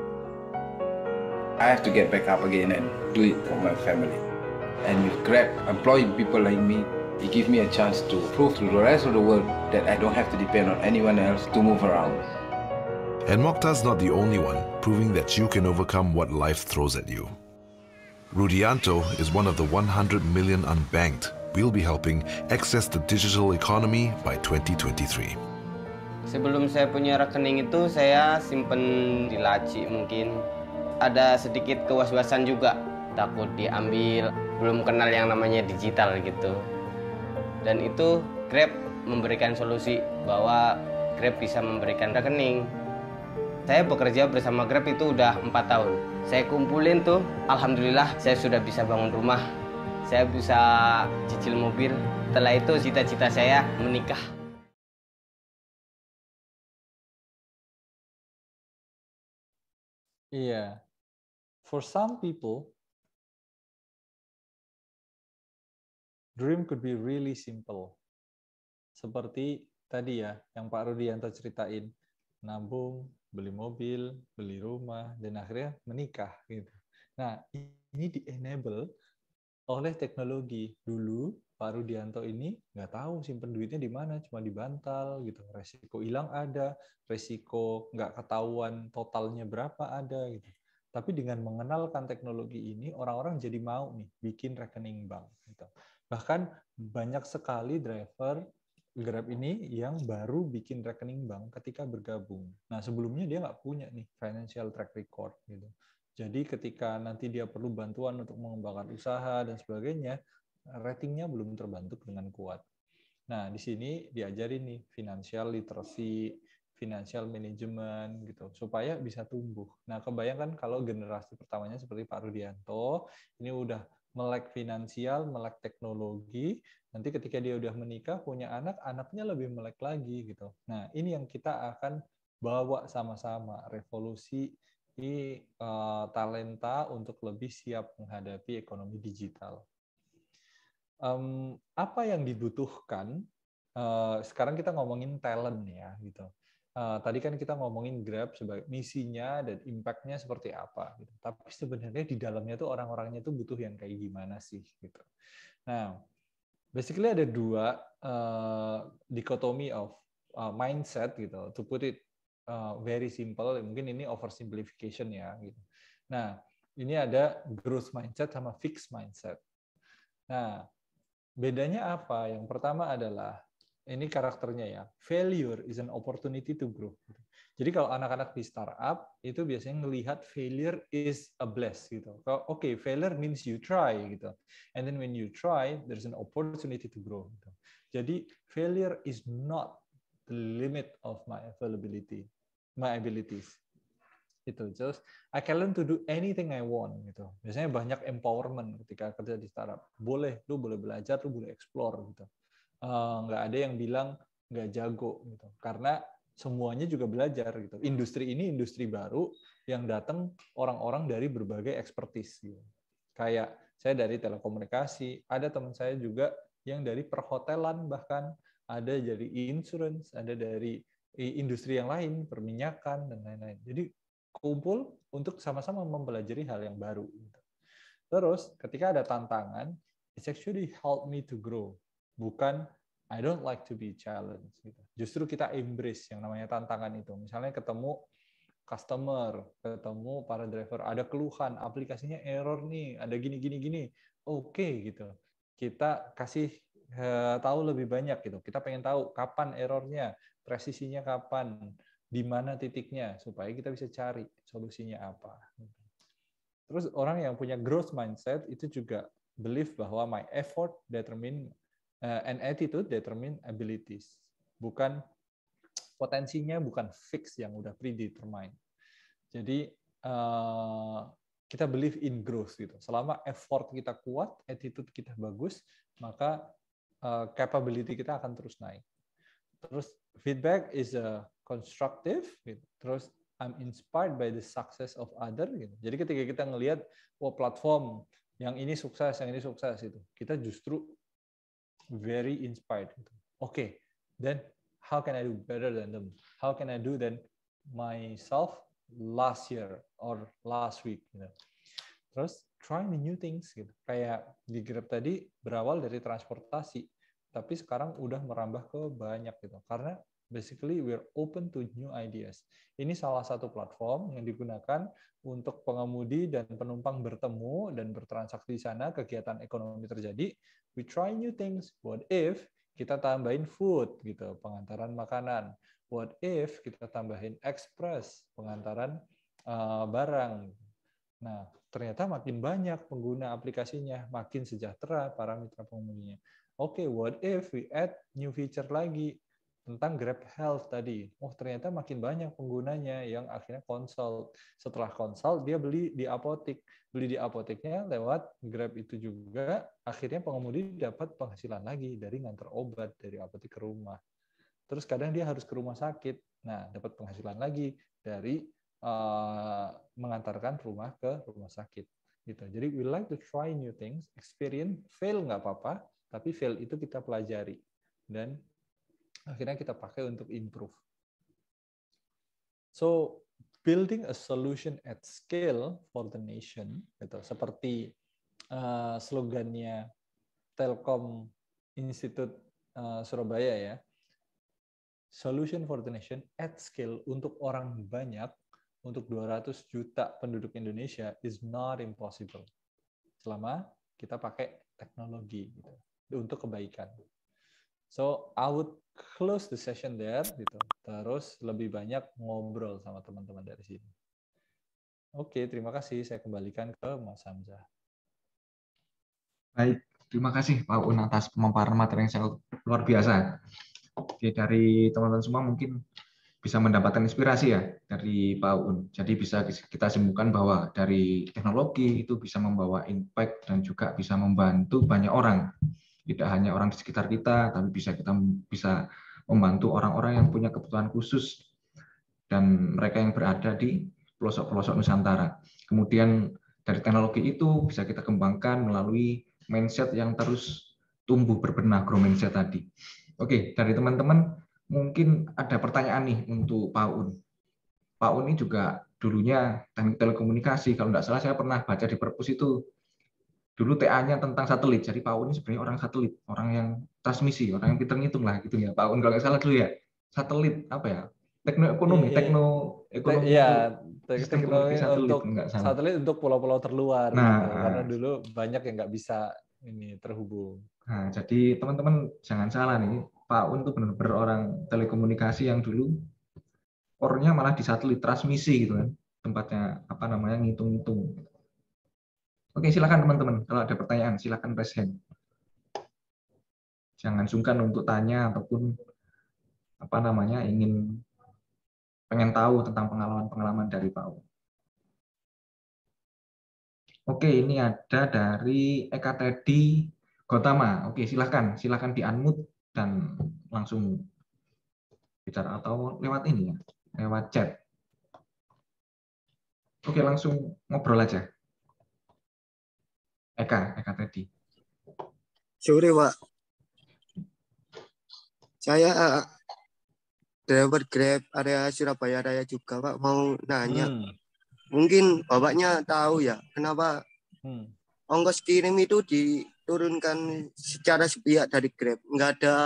I have to get back up again and do it for my family. And with Grab employing people like me, it gives me a chance to prove to the rest of the world that I don't have to depend on anyone else to move around. And Mokhtar's not the only one proving that you can overcome what life throws at you. Rudianto is one of the 100 million unbanked we'll be helping access the digital economy by 2023. Sebelum saya punya rekening itu, saya simpen di laci mungkin. ada sedikit kewas-wasan juga takut diambil belum kenal yang namanya digital gitu dan itu Grab memberikan solusi bahwa Grab bisa memberikan rekening saya bekerja bersama Grab itu udah empat tahun saya kumpulin tuh Alhamdulillah saya sudah bisa bangun rumah saya bisa cicil mobil setelah itu cita-cita saya menikah Iya for some people, dream could be really simple. Seperti tadi ya, yang Pak Rudianto ceritain, nabung, beli mobil, beli rumah, dan akhirnya menikah gitu. Nah, ini di enable oleh teknologi. Dulu Pak Rudianto ini nggak tahu simpen duitnya di mana, cuma di bantal gitu. Resiko hilang ada, resiko nggak ketahuan totalnya berapa ada gitu. Tapi dengan mengenalkan teknologi ini, orang-orang jadi mau nih bikin rekening bank. Gitu. Bahkan banyak sekali driver Grab ini yang baru bikin rekening bank ketika bergabung. Nah sebelumnya dia nggak punya nih financial track record gitu. Jadi ketika nanti dia perlu bantuan untuk mengembangkan usaha dan sebagainya, ratingnya belum terbentuk dengan kuat. Nah, di sini diajari nih financial literacy, financial management gitu supaya bisa tumbuh. Nah, kebayangkan kalau generasi pertamanya seperti Pak Rudianto ini udah melek finansial, melek teknologi, nanti ketika dia udah menikah punya anak, anaknya lebih melek lagi gitu. Nah, ini yang kita akan bawa sama-sama revolusi ini uh, e, talenta untuk lebih siap menghadapi ekonomi digital. Um, apa yang dibutuhkan? Uh, sekarang kita ngomongin talent ya gitu Eh, tadi kan kita ngomongin Grab sebagai misinya dan impact-nya seperti apa. Gitu. Tapi sebenarnya di dalamnya tuh orang-orangnya tuh butuh yang kayak gimana sih gitu. Nah, basically ada dua uh, eh, dikotomi of uh, mindset gitu. To put it uh, very simple, mungkin ini oversimplification ya gitu. Nah, ini ada growth mindset sama fixed mindset. Nah, bedanya apa? Yang pertama adalah ini karakternya ya. Failure is an opportunity to grow. Jadi kalau anak-anak di startup itu biasanya melihat failure is a bless gitu. Oke, okay, failure means you try gitu. And then when you try, there's an opportunity to grow. Gitu. Jadi failure is not the limit of my availability, my abilities. Itu just I can learn to do anything I want gitu. Biasanya banyak empowerment ketika kerja di startup. Boleh, lu boleh belajar, lu boleh explore gitu Eh, nggak ada yang bilang nggak jago gitu karena semuanya juga belajar gitu industri ini industri baru yang datang orang-orang dari berbagai ekspertis gitu kayak saya dari telekomunikasi ada teman saya juga yang dari perhotelan bahkan ada dari insurance ada dari industri yang lain perminyakan dan lain-lain jadi kumpul untuk sama-sama mempelajari hal yang baru gitu. terus ketika ada tantangan it's actually help me to grow bukan I don't like to be challenged. Gitu. Justru kita embrace yang namanya tantangan itu. Misalnya ketemu customer, ketemu para driver, ada keluhan, aplikasinya error nih, ada gini gini gini. Oke okay, gitu. Kita kasih uh, tahu lebih banyak gitu. Kita pengen tahu kapan errornya, presisinya kapan, di mana titiknya supaya kita bisa cari solusinya apa. Terus orang yang punya growth mindset itu juga believe bahwa my effort determine uh, an attitude determine abilities. Bukan potensinya bukan fix yang udah predetermined. Jadi uh, kita believe in growth gitu. Selama effort kita kuat, attitude kita bagus, maka uh, capability kita akan terus naik. Terus feedback is a constructive gitu. Terus I'm inspired by the success of other gitu. Jadi ketika kita ngelihat wah oh, platform yang ini sukses, yang ini sukses itu, kita justru very inspired. Okay, then how can I do better than them? How can I do than myself last year or last week? You Terus try new things gitu. Kayak di Grab tadi berawal dari transportasi, tapi sekarang udah merambah ke banyak gitu. Karena Basically, we're open to new ideas. Ini salah satu platform yang digunakan untuk pengemudi dan penumpang bertemu dan bertransaksi di sana, kegiatan ekonomi terjadi. We try new things. What if kita tambahin food gitu, pengantaran makanan. What if kita tambahin express, pengantaran uh, barang. Nah, ternyata makin banyak pengguna aplikasinya, makin sejahtera para mitra pengemudinya. Oke, okay, what if we add new feature lagi? tentang Grab Health tadi. Oh, ternyata makin banyak penggunanya yang akhirnya konsult. Setelah konsult, dia beli di apotek. Beli di apoteknya lewat Grab itu juga, akhirnya pengemudi dapat penghasilan lagi dari ngantar obat dari apotek ke rumah. Terus kadang dia harus ke rumah sakit. Nah, dapat penghasilan lagi dari uh, mengantarkan rumah ke rumah sakit. Gitu. Jadi, we like to try new things, experience, fail nggak apa-apa, tapi fail itu kita pelajari. Dan akhirnya kita pakai untuk improve. So building a solution at scale for the nation, gitu. Seperti uh, slogannya Telkom Institute uh, Surabaya ya, solution for the nation at scale untuk orang banyak, untuk 200 juta penduduk Indonesia is not impossible. Selama kita pakai teknologi gitu, untuk kebaikan. So I would close the session there gitu. Terus lebih banyak ngobrol sama teman-teman dari sini. Oke, terima kasih. Saya kembalikan ke Mas Hamzah. Baik, terima kasih Pak Un atas pemaparan materi yang sangat luar biasa. Oke, dari teman-teman semua mungkin bisa mendapatkan inspirasi ya dari Pak Un. Jadi bisa kita simpulkan bahwa dari teknologi itu bisa membawa impact dan juga bisa membantu banyak orang. Tidak hanya orang di sekitar kita, tapi bisa kita bisa membantu orang-orang yang punya kebutuhan khusus dan mereka yang berada di pelosok-pelosok Nusantara. Kemudian dari teknologi itu bisa kita kembangkan melalui mindset yang terus tumbuh berbenah grow mindset tadi. Oke, dari teman-teman mungkin ada pertanyaan nih untuk Pak Un. Pak Un ini juga dulunya teknik telekomunikasi, kalau tidak salah saya pernah baca di perpus itu dulu TA-nya tentang satelit. Jadi Pak Un ini sebenarnya orang satelit, orang yang transmisi, orang yang pinter ngitung lah gitu ya. Pak Un kalau nggak salah dulu ya, satelit apa ya? Tekno ekonomi, iya, iya. Iya, tekno ekonomi. Iya, teknologi satelit untuk salah. Satelit untuk pulau-pulau terluar. Gitu. Nah, gitu. karena dulu banyak yang nggak bisa ini terhubung. Nah, jadi teman-teman jangan salah nih, Pak Un tuh benar-benar orang telekomunikasi yang dulu ornya malah di satelit transmisi gitu kan. Tempatnya apa namanya ngitung-ngitung. Oke, silakan teman-teman. Kalau ada pertanyaan, silakan raise hand. Jangan sungkan untuk tanya ataupun apa namanya ingin pengen tahu tentang pengalaman-pengalaman dari Pak U. Oke, ini ada dari Eka Teddy Gotama. Oke, silakan silakan di unmute dan langsung bicara atau lewat ini ya, lewat chat. Oke, langsung ngobrol aja. Eka, Eka tadi. Sore, Pak. Saya uh, driver Grab area Surabaya Raya juga, Pak. Mau nanya. Hmm. Mungkin Bapaknya tahu ya, kenapa hmm. ongkos kirim itu diturunkan secara sepihak dari Grab. Nggak ada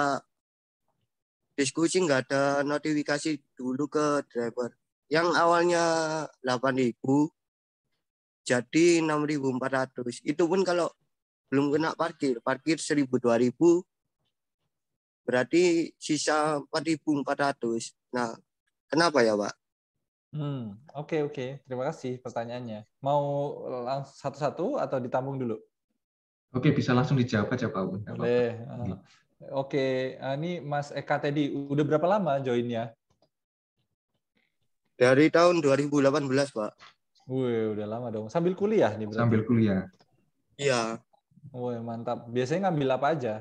diskusi, nggak ada notifikasi dulu ke driver. Yang awalnya 8.000, jadi 6.400 itu pun kalau belum kena parkir parkir 1.000 2.000 berarti sisa 4.400 nah kenapa ya pak Hmm, oke okay, oke. Okay. Terima kasih pertanyaannya. Mau langsung satu-satu atau ditambung dulu? Oke, okay, bisa langsung dijawab aja Pak ah. iya. oke, okay. Ah, okay. ini Mas Eka tadi udah berapa lama joinnya? Dari tahun 2018, Pak. Wih, udah lama dong. Sambil kuliah nih berarti. Sambil kuliah. Iya. Wih, mantap. Biasanya ngambil apa aja?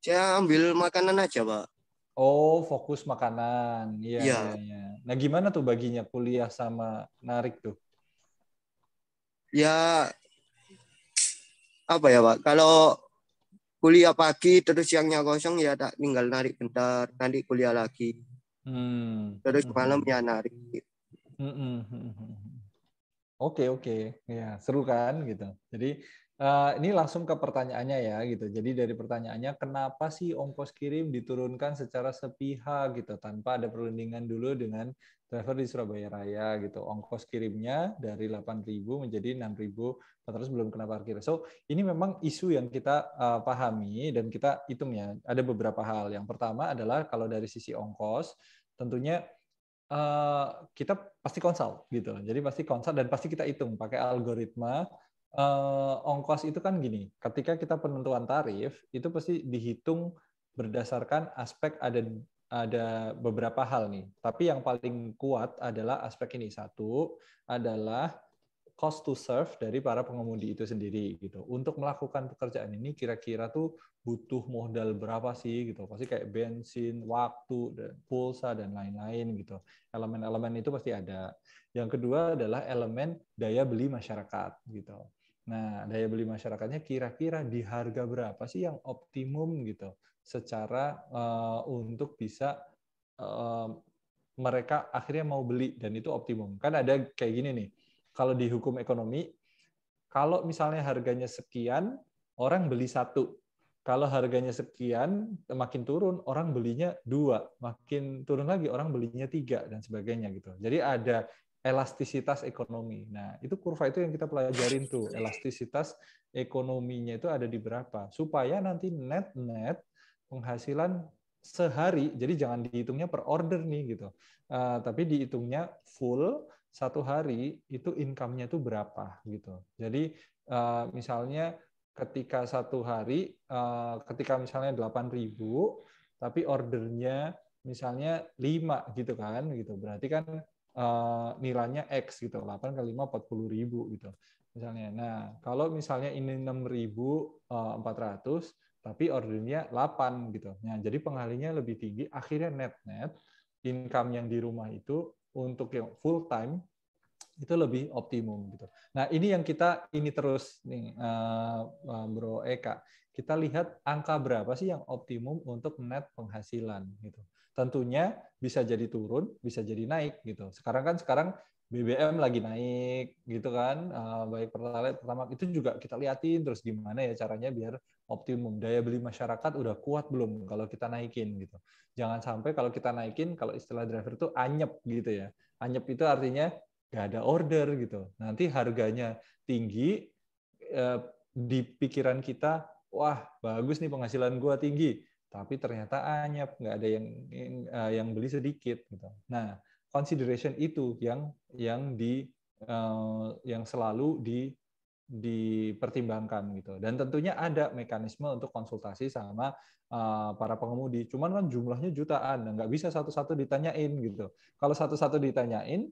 Saya ambil makanan aja, Pak. Oh, fokus makanan. Iya, iya. Ya, ya. Nah, gimana tuh baginya kuliah sama narik tuh? Ya apa ya, Pak? Kalau kuliah pagi terus siangnya kosong ya tak tinggal narik bentar nanti kuliah lagi hmm. terus hmm. malam ya narik Oke oke, ya seru kan gitu. Jadi uh, ini langsung ke pertanyaannya ya gitu. Jadi dari pertanyaannya, kenapa sih ongkos kirim diturunkan secara sepihak gitu tanpa ada perundingan dulu dengan driver di Surabaya Raya gitu. Ongkos kirimnya dari 8.000 menjadi 6.000 terus belum kena parkir. So, ini memang isu yang kita uh, pahami dan kita hitung ya. Ada beberapa hal. Yang pertama adalah kalau dari sisi ongkos, tentunya uh, kita pasti konsol gitu. Jadi pasti konsol dan pasti kita hitung pakai algoritma uh, ongkos itu kan gini. Ketika kita penentuan tarif itu pasti dihitung berdasarkan aspek ada ada beberapa hal nih. Tapi yang paling kuat adalah aspek ini. Satu adalah cost to serve dari para pengemudi itu sendiri gitu. Untuk melakukan pekerjaan ini kira-kira tuh butuh modal berapa sih gitu pasti kayak bensin waktu dan pulsa dan lain-lain gitu elemen-elemen itu pasti ada yang kedua adalah elemen daya beli masyarakat gitu nah daya beli masyarakatnya kira-kira di harga berapa sih yang optimum gitu secara uh, untuk bisa uh, mereka akhirnya mau beli dan itu optimum kan ada kayak gini nih kalau di hukum ekonomi kalau misalnya harganya sekian orang beli satu kalau harganya sekian, makin turun orang belinya dua, makin turun lagi orang belinya tiga dan sebagainya gitu. Jadi ada elastisitas ekonomi. Nah, itu kurva itu yang kita pelajarin tuh. Elastisitas ekonominya itu ada di berapa. Supaya nanti net-net penghasilan sehari, jadi jangan dihitungnya per order nih gitu. Uh, tapi dihitungnya full satu hari itu income-nya itu berapa gitu. Jadi uh, misalnya ketika satu hari uh, ketika misalnya delapan ribu tapi ordernya misalnya lima gitu kan gitu. Berarti kan uh, nilainya X gitu. 8 kali puluh ribu gitu. Misalnya. Nah, kalau misalnya ini enam ribu eh, empat ratus tapi ordernya delapan gitu. Nah, jadi pengalinya lebih tinggi akhirnya net net income yang di rumah itu untuk yang full time itu lebih optimum gitu. Nah ini yang kita ini terus nih uh, Bro Eka, kita lihat angka berapa sih yang optimum untuk net penghasilan gitu. Tentunya bisa jadi turun, bisa jadi naik gitu. Sekarang kan sekarang BBM lagi naik gitu kan, uh, baik pertalite pertama itu juga kita liatin terus gimana ya caranya biar optimum daya beli masyarakat udah kuat belum kalau kita naikin gitu. Jangan sampai kalau kita naikin kalau istilah driver itu anyep gitu ya. Anyep itu artinya nggak ada order gitu. Nanti harganya tinggi, eh, di pikiran kita, wah bagus nih penghasilan gua tinggi, tapi ternyata anyap nggak ada yang eh, yang beli sedikit gitu. Nah consideration itu yang yang di eh, yang selalu di dipertimbangkan gitu dan tentunya ada mekanisme untuk konsultasi sama uh, para pengemudi cuman kan jumlahnya jutaan nggak bisa satu-satu ditanyain gitu kalau satu-satu ditanyain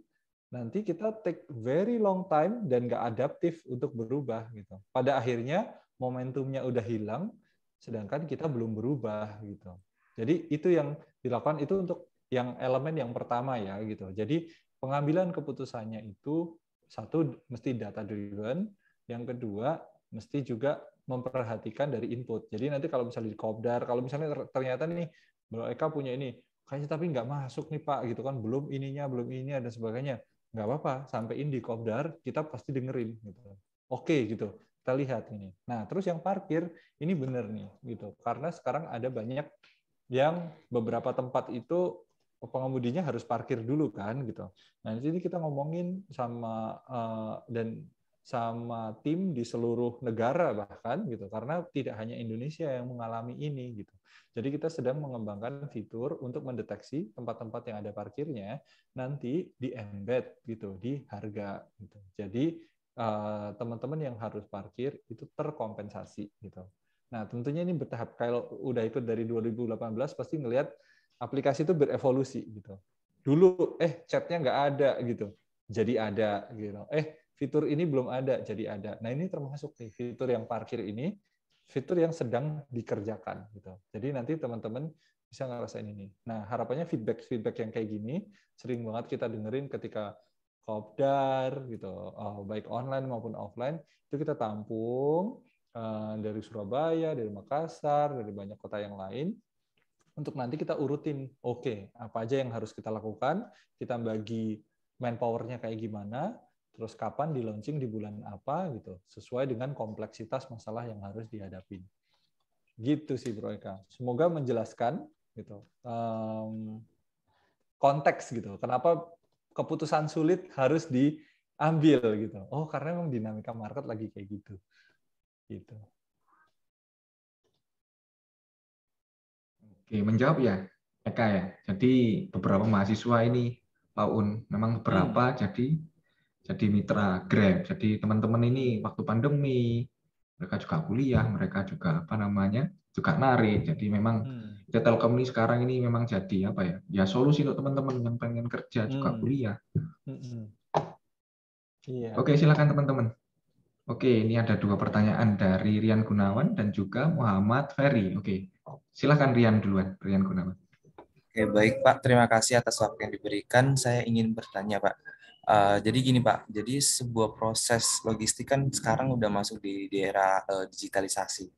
nanti kita take very long time dan nggak adaptif untuk berubah gitu. Pada akhirnya momentumnya udah hilang, sedangkan kita belum berubah gitu. Jadi itu yang dilakukan itu untuk yang elemen yang pertama ya gitu. Jadi pengambilan keputusannya itu satu mesti data driven, yang kedua mesti juga memperhatikan dari input. Jadi nanti kalau misalnya di kopdar, kalau misalnya ternyata nih mereka punya ini, kayaknya tapi nggak masuk nih pak gitu kan belum ininya belum ininya dan sebagainya nggak apa-apa sampaiin di kopdar kita pasti dengerin gitu oke gitu kita lihat ini nah terus yang parkir ini bener nih gitu karena sekarang ada banyak yang beberapa tempat itu pengemudinya harus parkir dulu kan gitu nah jadi kita ngomongin sama uh, dan sama tim di seluruh negara bahkan gitu karena tidak hanya Indonesia yang mengalami ini gitu. Jadi kita sedang mengembangkan fitur untuk mendeteksi tempat-tempat yang ada parkirnya nanti di embed gitu di harga gitu. Jadi eh, teman-teman yang harus parkir itu terkompensasi gitu. Nah, tentunya ini bertahap. Kalau udah ikut dari 2018 pasti ngelihat aplikasi itu berevolusi gitu. Dulu eh chatnya nggak ada gitu, jadi ada gitu. Eh fitur ini belum ada jadi ada. Nah ini termasuk nih fitur yang parkir ini fitur yang sedang dikerjakan gitu. Jadi nanti teman-teman bisa ngerasain ini. Nah harapannya feedback feedback yang kayak gini sering banget kita dengerin ketika kopdar gitu, oh, baik online maupun offline itu kita tampung uh, dari Surabaya, dari Makassar, dari banyak kota yang lain untuk nanti kita urutin, oke okay, apa aja yang harus kita lakukan, kita bagi manpowernya kayak gimana, terus kapan di launching di bulan apa gitu sesuai dengan kompleksitas masalah yang harus dihadapi gitu sih Bro Eka semoga menjelaskan gitu um, konteks gitu kenapa keputusan sulit harus diambil gitu oh karena memang dinamika market lagi kayak gitu gitu oke menjawab ya Eka ya jadi beberapa mahasiswa ini Pak Un memang berapa? hmm. jadi jadi mitra Grab. Jadi teman-teman ini waktu pandemi, mereka juga kuliah, mereka juga apa namanya, juga nari. Jadi memang hmm. ya Telkom ini sekarang ini memang jadi apa ya? Ya solusi untuk teman-teman yang pengen kerja hmm. juga kuliah. Hmm. Yeah. Oke, silakan teman-teman. Oke, ini ada dua pertanyaan dari Rian Gunawan dan juga Muhammad Ferry. Oke, silakan Rian duluan, Rian Gunawan. Oke, baik Pak. Terima kasih atas waktu yang diberikan. Saya ingin bertanya, Pak. Eh, jadi gini Pak, jadi sebuah proses logistik kan sekarang udah masuk di, di era uh, digitalisasi.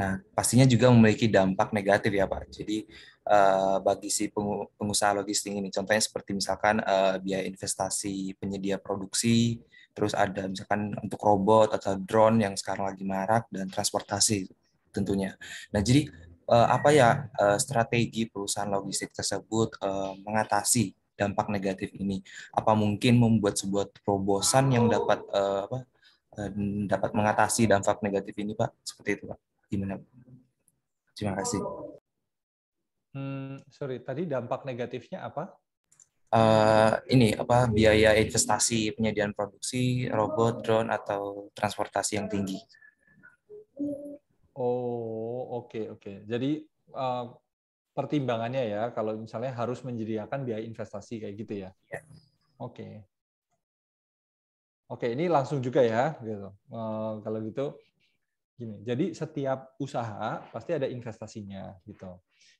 Nah, pastinya juga memiliki dampak negatif ya Pak. Jadi uh, bagi si pengusaha logistik ini, contohnya seperti misalkan uh, biaya investasi penyedia produksi, terus ada misalkan untuk robot atau drone yang sekarang lagi marak dan transportasi tentunya. Nah, jadi uh, apa ya uh, strategi perusahaan logistik tersebut uh, mengatasi dampak negatif ini? Apa mungkin membuat sebuah terobosan yang dapat uh, apa, uh, dapat mengatasi dampak negatif ini, Pak? Seperti itu, Pak. Gimana? Terima kasih. Hmm, sorry, tadi dampak negatifnya apa? Uh, ini apa biaya investasi penyediaan produksi robot, drone atau transportasi yang tinggi. Oh, oke okay, oke. Okay. Jadi uh, pertimbangannya ya kalau misalnya harus menyediakan biaya investasi kayak gitu ya. Iya. Oke. Yeah. Oke, okay. okay, ini langsung juga ya gitu. E, kalau gitu gini. Jadi setiap usaha pasti ada investasinya gitu.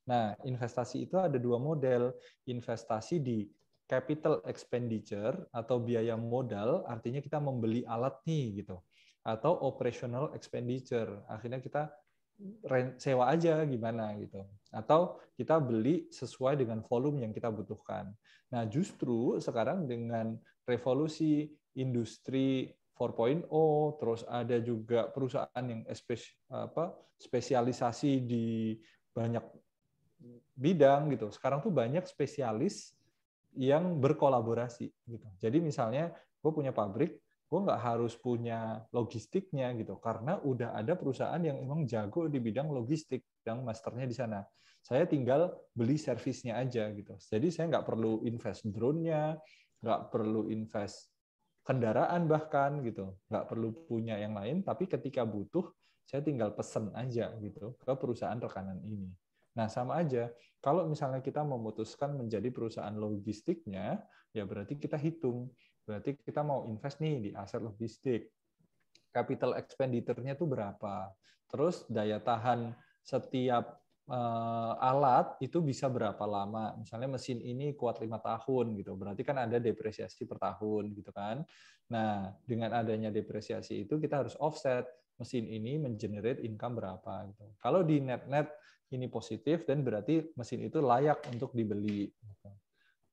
Nah, investasi itu ada dua model, investasi di capital expenditure atau biaya modal, artinya kita membeli alat nih gitu atau operational expenditure. Akhirnya kita sewa aja gimana gitu atau kita beli sesuai dengan volume yang kita butuhkan. Nah, justru sekarang dengan revolusi industri 4.0 terus ada juga perusahaan yang apa, spesialisasi di banyak bidang gitu. Sekarang tuh banyak spesialis yang berkolaborasi gitu. Jadi misalnya gue punya pabrik gue nggak harus punya logistiknya gitu karena udah ada perusahaan yang emang jago di bidang logistik dan masternya di sana saya tinggal beli servisnya aja gitu jadi saya nggak perlu invest drone-nya nggak perlu invest kendaraan bahkan gitu nggak perlu punya yang lain tapi ketika butuh saya tinggal pesen aja gitu ke perusahaan rekanan ini Nah, sama aja. Kalau misalnya kita memutuskan menjadi perusahaan logistiknya, ya berarti kita hitung Berarti kita mau invest nih di aset logistik. Capital expenditure-nya itu berapa? Terus daya tahan setiap uh, alat itu bisa berapa lama? Misalnya mesin ini kuat lima tahun gitu. Berarti kan ada depresiasi per tahun gitu kan. Nah, dengan adanya depresiasi itu kita harus offset mesin ini mengenerate income berapa gitu. Kalau di net-net ini positif dan berarti mesin itu layak untuk dibeli. Gitu.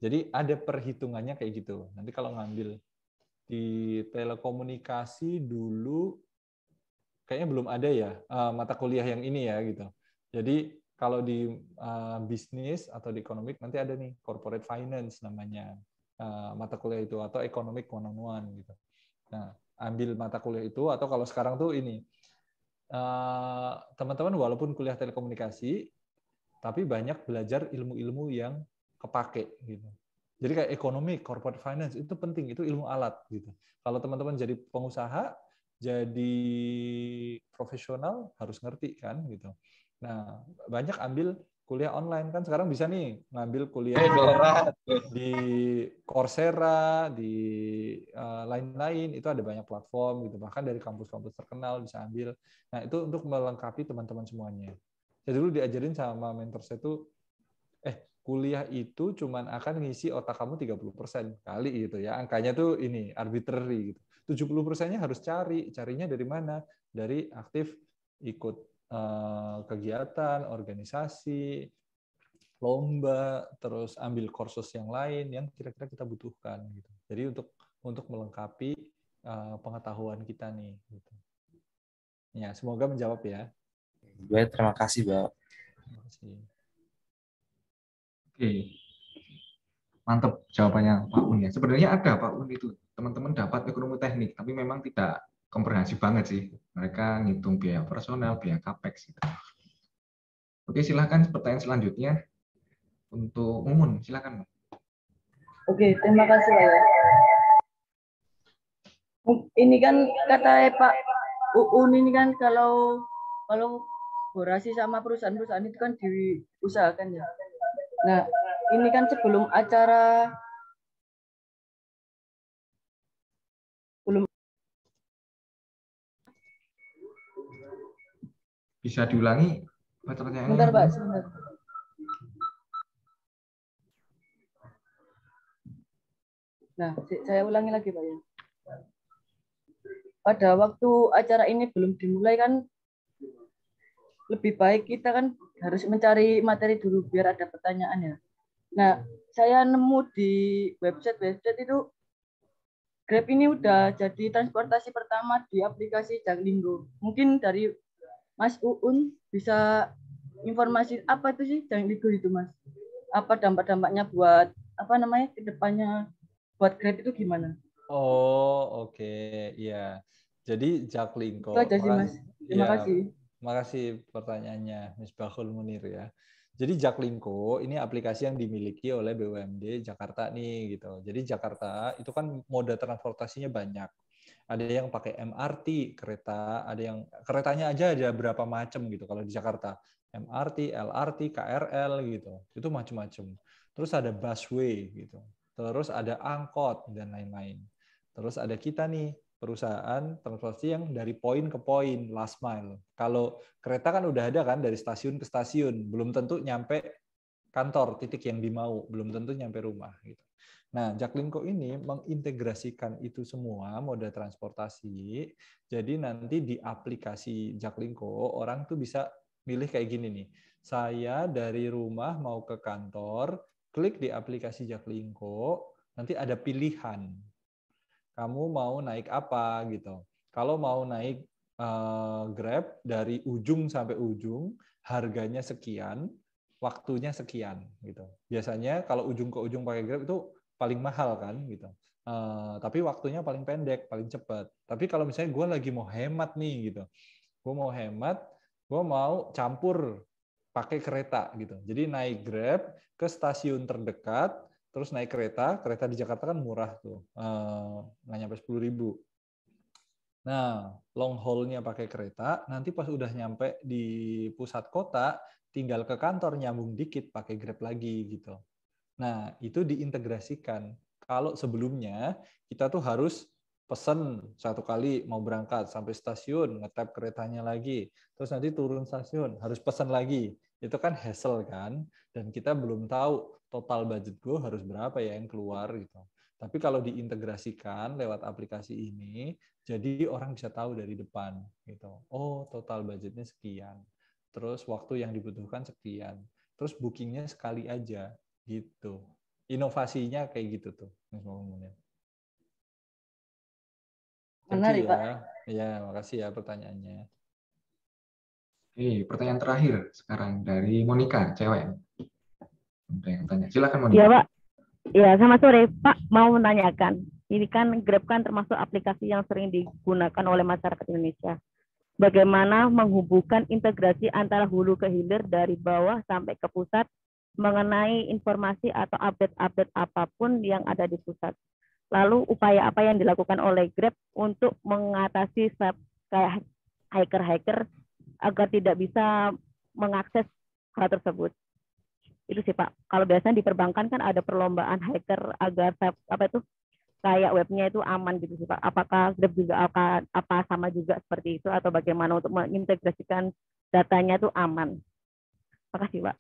Jadi ada perhitungannya kayak gitu. Nanti kalau ngambil di telekomunikasi dulu kayaknya belum ada ya eh, mata kuliah yang ini ya gitu. Jadi kalau di eh, bisnis atau di ekonomik nanti ada nih corporate finance namanya eh, mata kuliah itu atau economic one on one gitu. Nah, ambil mata kuliah itu atau kalau sekarang tuh ini teman teman -teman, walaupun kuliah telekomunikasi tapi banyak belajar ilmu-ilmu yang kepake gitu. Jadi kayak ekonomi, corporate finance itu penting, itu ilmu alat gitu. Kalau teman-teman jadi pengusaha, jadi profesional harus ngerti kan gitu. Nah, banyak ambil kuliah online kan sekarang bisa nih ngambil kuliah eh, di Coursera, di eh, lain-lain uh, itu ada banyak platform gitu. Bahkan dari kampus-kampus terkenal bisa ambil. Nah, itu untuk melengkapi teman-teman semuanya. Saya dulu diajarin sama mentor saya tuh kuliah itu cuma akan ngisi otak kamu 30% kali gitu ya. Angkanya tuh ini arbitrary gitu. 70%-nya harus cari. Carinya dari mana? Dari aktif ikut uh, kegiatan, organisasi, lomba, terus ambil kursus yang lain yang kira-kira kita butuhkan gitu. Jadi untuk untuk melengkapi uh, pengetahuan kita nih gitu. Ya, semoga menjawab ya. Gue terima kasih, Mbak. Terima kasih. Oke. Mantap jawabannya Pak Un ya. Sebenarnya ada Pak Un itu. Teman-teman dapat ekonomi teknik, tapi memang tidak komprehensif banget sih. Mereka ngitung biaya personal, biaya capex gitu. Oke, silahkan pertanyaan selanjutnya untuk umum, silakan. Oke, terima kasih ya. Ini kan kata Pak Uun ini kan kalau kalau korporasi sama perusahaan-perusahaan itu kan diusahakan ya. Nah, ini kan sebelum acara belum bisa diulangi pertanyaannya. Bentar, Pak, sebentar. Nah, saya ulangi lagi, Pak ya. Pada waktu acara ini belum dimulai kan lebih baik kita kan harus mencari materi dulu biar ada pertanyaan ya. Nah, saya nemu di website-website itu Grab ini udah jadi transportasi pertama di aplikasi Jaklinggo. Mungkin dari Mas Uun bisa informasi apa itu sih Jaklinggo itu Mas? Apa dampak-dampaknya buat apa namanya kedepannya buat Grab itu gimana? Oh oke okay. ya. Jadi Jaklingko. Terima kasih, Mas. Terima ya. kasih makasih pertanyaannya Bakul Munir ya. Jadi Jaklingko ini aplikasi yang dimiliki oleh BUMD Jakarta nih gitu. Jadi Jakarta itu kan moda transportasinya banyak. Ada yang pakai MRT, kereta, ada yang keretanya aja ada berapa macam gitu kalau di Jakarta. MRT, LRT, KRL gitu. Itu macam-macam. Terus ada busway gitu. Terus ada angkot dan lain-lain. Terus ada kita nih perusahaan transportasi yang dari poin ke poin last mile. Kalau kereta kan udah ada kan dari stasiun ke stasiun, belum tentu nyampe kantor titik yang dimau, belum tentu nyampe rumah gitu. Nah, Jaklingko ini mengintegrasikan itu semua moda transportasi. Jadi nanti di aplikasi Jaklingko orang tuh bisa milih kayak gini nih. Saya dari rumah mau ke kantor, klik di aplikasi Jaklingko, nanti ada pilihan kamu mau naik apa gitu. Kalau mau naik uh, Grab dari ujung sampai ujung, harganya sekian, waktunya sekian gitu. Biasanya kalau ujung ke ujung pakai Grab itu paling mahal kan gitu. Uh, tapi waktunya paling pendek, paling cepat. Tapi kalau misalnya gue lagi mau hemat nih gitu, gue mau hemat, gue mau campur pakai kereta gitu. Jadi naik Grab ke stasiun terdekat, terus naik kereta, kereta di Jakarta kan murah tuh, eh, nggak nyampe sepuluh ribu. Nah, long haulnya pakai kereta, nanti pas udah nyampe di pusat kota, tinggal ke kantor nyambung dikit pakai Grab lagi gitu. Nah, itu diintegrasikan. Kalau sebelumnya kita tuh harus pesen satu kali mau berangkat sampai stasiun, ngetap keretanya lagi, terus nanti turun stasiun, harus pesen lagi. Itu kan hassle kan, dan kita belum tahu total budget gue harus berapa ya yang keluar gitu. Tapi kalau diintegrasikan lewat aplikasi ini, jadi orang bisa tahu dari depan gitu. Oh, total budgetnya sekian. Terus waktu yang dibutuhkan sekian. Terus bookingnya sekali aja gitu. Inovasinya kayak gitu tuh, Mas ya. kasih Menarik, ya. ya. makasih ya pertanyaannya. Oke, pertanyaan terakhir sekarang dari Monica, cewek ada yang tanya silakan ya pak ya sama sore pak mau menanyakan ini kan Grab kan termasuk aplikasi yang sering digunakan oleh masyarakat Indonesia bagaimana menghubungkan integrasi antara hulu ke hilir dari bawah sampai ke pusat mengenai informasi atau update-update apapun yang ada di pusat. Lalu upaya apa yang dilakukan oleh Grab untuk mengatasi kayak hacker hiker agar tidak bisa mengakses hal tersebut itu sih Pak. Kalau biasanya di perbankan kan ada perlombaan hacker agar apa itu kayak webnya itu aman gitu sih Pak. Apakah Grab juga akan apa sama juga seperti itu atau bagaimana untuk mengintegrasikan datanya itu aman? Terima kasih Pak.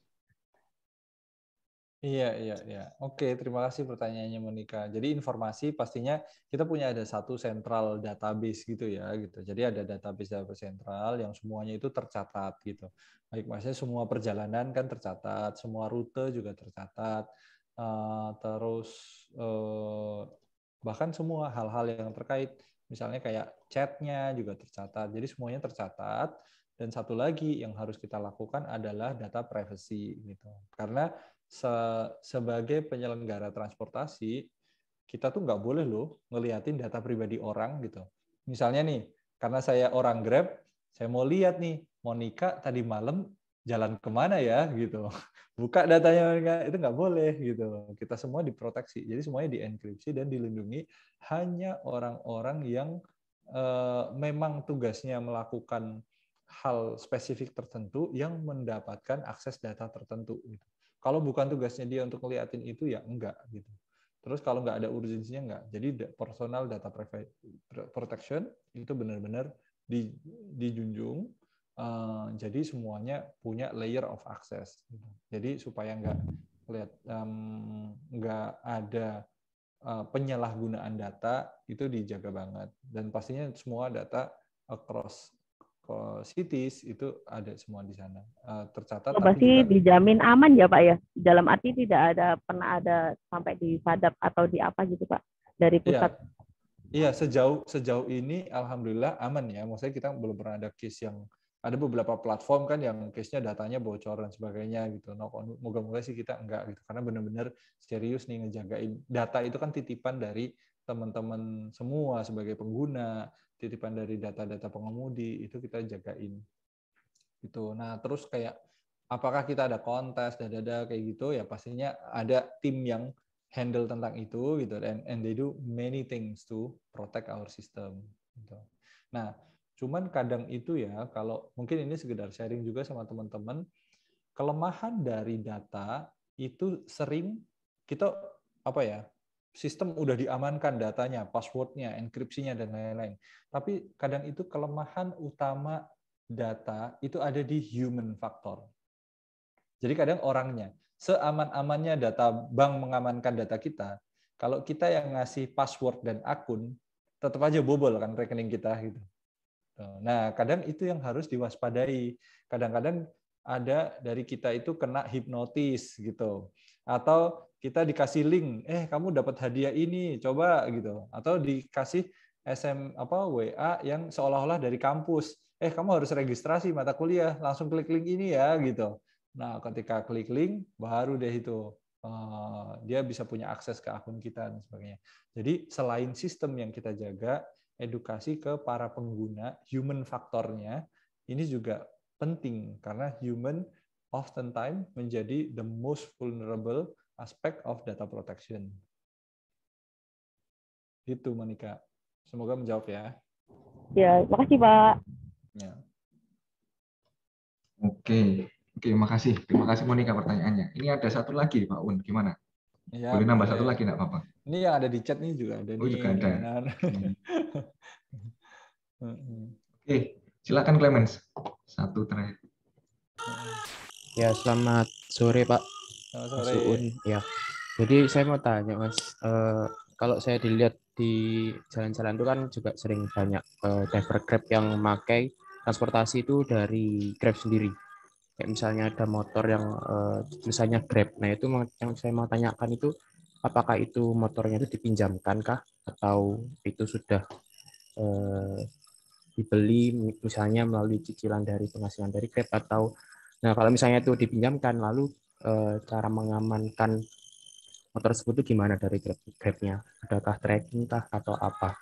Iya, iya, iya. Oke, terima kasih pertanyaannya Monika. Jadi informasi pastinya kita punya ada satu sentral database gitu ya, gitu. Jadi ada database database sentral yang semuanya itu tercatat gitu. Baik, maksudnya semua perjalanan kan tercatat, semua rute juga tercatat. Eh, terus eh, bahkan semua hal-hal yang terkait misalnya kayak chatnya juga tercatat. Jadi semuanya tercatat. Dan satu lagi yang harus kita lakukan adalah data privacy gitu. Karena se sebagai penyelenggara transportasi kita tuh nggak boleh loh ngeliatin data pribadi orang gitu. Misalnya nih, karena saya orang Grab, saya mau lihat nih Monica tadi malam jalan kemana ya gitu. Buka datanya Monica itu nggak boleh gitu. Kita semua diproteksi. Jadi semuanya dienkripsi dan dilindungi hanya orang-orang yang eh, memang tugasnya melakukan hal spesifik tertentu yang mendapatkan akses data tertentu. Gitu. Kalau bukan tugasnya dia untuk ngeliatin itu ya enggak gitu. Terus kalau nggak ada urgensinya enggak. Jadi personal data protection itu benar-benar di, dijunjung. Uh, jadi semuanya punya layer of access. Gitu. Jadi supaya nggak lihat um, nggak ada uh, penyalahgunaan data itu dijaga banget. Dan pastinya semua data across cities itu ada semua di sana uh, tercatat. Oh, pasti tapi dijamin aman ya pak ya dalam arti tidak ada pernah ada sampai di sadap atau di apa gitu pak dari iya. pusat. Iya, ya, sejauh sejauh ini alhamdulillah aman ya. Maksudnya kita belum pernah ada case yang ada beberapa platform kan yang case-nya datanya bocor dan sebagainya gitu. Nah, moga-moga sih kita enggak gitu karena benar-benar serius nih ngejagain data itu kan titipan dari teman-teman semua sebagai pengguna titipan dari data-data pengemudi itu kita jagain gitu. Nah terus kayak apakah kita ada kontes dan ada kayak gitu ya pastinya ada tim yang handle tentang itu gitu and and they do many things to protect our system gitu. Nah, cuman kadang itu ya kalau mungkin ini sekedar sharing juga sama teman-teman kelemahan dari data itu sering kita apa ya sistem udah diamankan datanya, passwordnya, enkripsinya dan lain-lain. Tapi kadang itu kelemahan utama data itu ada di human factor. Jadi kadang orangnya, seaman-amannya data bank mengamankan data kita, kalau kita yang ngasih password dan akun, tetap aja bobol kan rekening kita gitu. Nah, kadang itu yang harus diwaspadai. Kadang-kadang ada dari kita itu kena hipnotis gitu. Atau kita dikasih link, eh kamu dapat hadiah ini, coba gitu. Atau dikasih SM apa WA yang seolah-olah dari kampus, eh kamu harus registrasi mata kuliah, langsung klik link ini ya gitu. Nah, ketika klik link baru deh itu eh, dia bisa punya akses ke akun kita dan sebagainya. Jadi selain sistem yang kita jaga, edukasi ke para pengguna, human faktornya ini juga penting karena human oftentimes menjadi the most vulnerable aspek of data protection. Itu Monika. Semoga menjawab ya. Ya, makasih Pak. Ya. Oke, oke, makasih. Terima kasih Monika pertanyaannya. Ini ada satu lagi Pak Un, gimana? Ya, boleh nambah satu lagi enggak apa-apa? Ini yang ada di chat nih juga ada. Oh juga ada. oke, silakan Clemens. Satu terakhir. Ya, selamat sore Pak. Selamat sore. Ya. Jadi saya mau tanya Mas, uh, kalau saya dilihat di jalan-jalan itu kan juga sering banyak uh, driver Grab yang memakai transportasi itu dari Grab sendiri. Kayak misalnya ada motor yang uh, eh, tulisannya Grab. Nah, itu yang saya mau tanyakan itu apakah itu motornya itu dipinjamkan kah atau itu sudah uh, dibeli misalnya melalui cicilan dari penghasilan dari Grab atau nah kalau misalnya itu dipinjamkan lalu uh, cara mengamankan motor tersebut itu gimana dari grab grabnya adakah tracking tah atau apa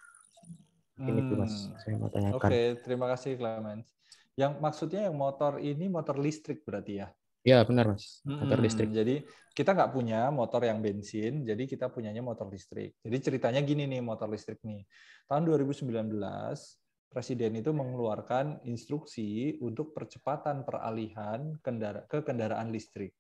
ini hmm. mas saya mau tanyakan oke okay, terima kasih Clemens yang maksudnya yang motor ini motor listrik berarti ya ya benar mas motor hmm, listrik jadi kita nggak punya motor yang bensin jadi kita punyanya motor listrik jadi ceritanya gini nih motor listrik nih tahun 2019 Presiden itu mengeluarkan instruksi untuk percepatan peralihan kendara ke kendaraan listrik.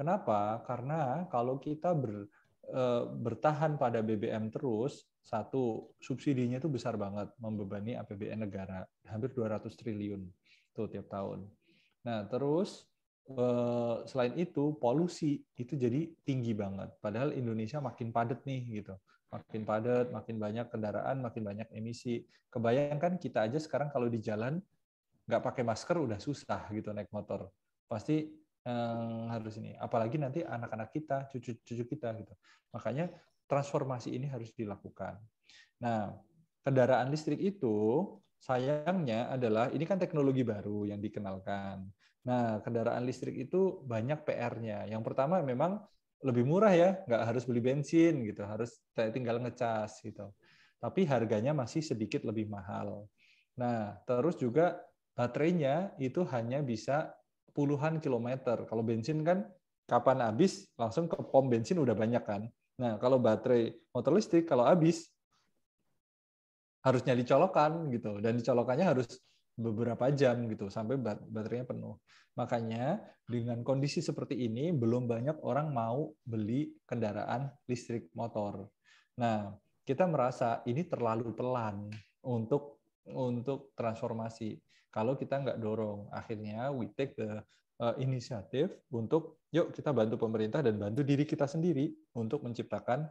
Kenapa? Karena kalau kita ber, e, bertahan pada BBM terus, satu subsidinya itu besar banget, membebani APBN negara hampir 200 triliun tuh tiap tahun. Nah terus e, selain itu polusi itu jadi tinggi banget. Padahal Indonesia makin padat nih gitu, makin padat, makin banyak kendaraan, makin banyak emisi. Kebayangkan kita aja sekarang kalau di jalan nggak pakai masker udah susah gitu naik motor pasti yang harus ini. Apalagi nanti anak-anak kita, cucu-cucu kita gitu. Makanya transformasi ini harus dilakukan. Nah, kendaraan listrik itu sayangnya adalah ini kan teknologi baru yang dikenalkan. Nah, kendaraan listrik itu banyak PR-nya. Yang pertama memang lebih murah ya, nggak harus beli bensin gitu, harus tinggal ngecas gitu. Tapi harganya masih sedikit lebih mahal. Nah, terus juga baterainya itu hanya bisa puluhan kilometer. Kalau bensin kan kapan habis langsung ke pom bensin udah banyak kan. Nah, kalau baterai motor listrik kalau habis harusnya dicolokan gitu dan dicolokannya harus beberapa jam gitu sampai baterainya penuh. Makanya dengan kondisi seperti ini belum banyak orang mau beli kendaraan listrik motor. Nah, kita merasa ini terlalu pelan untuk untuk transformasi kalau kita nggak dorong. Akhirnya we take the uh, inisiatif untuk yuk kita bantu pemerintah dan bantu diri kita sendiri untuk menciptakan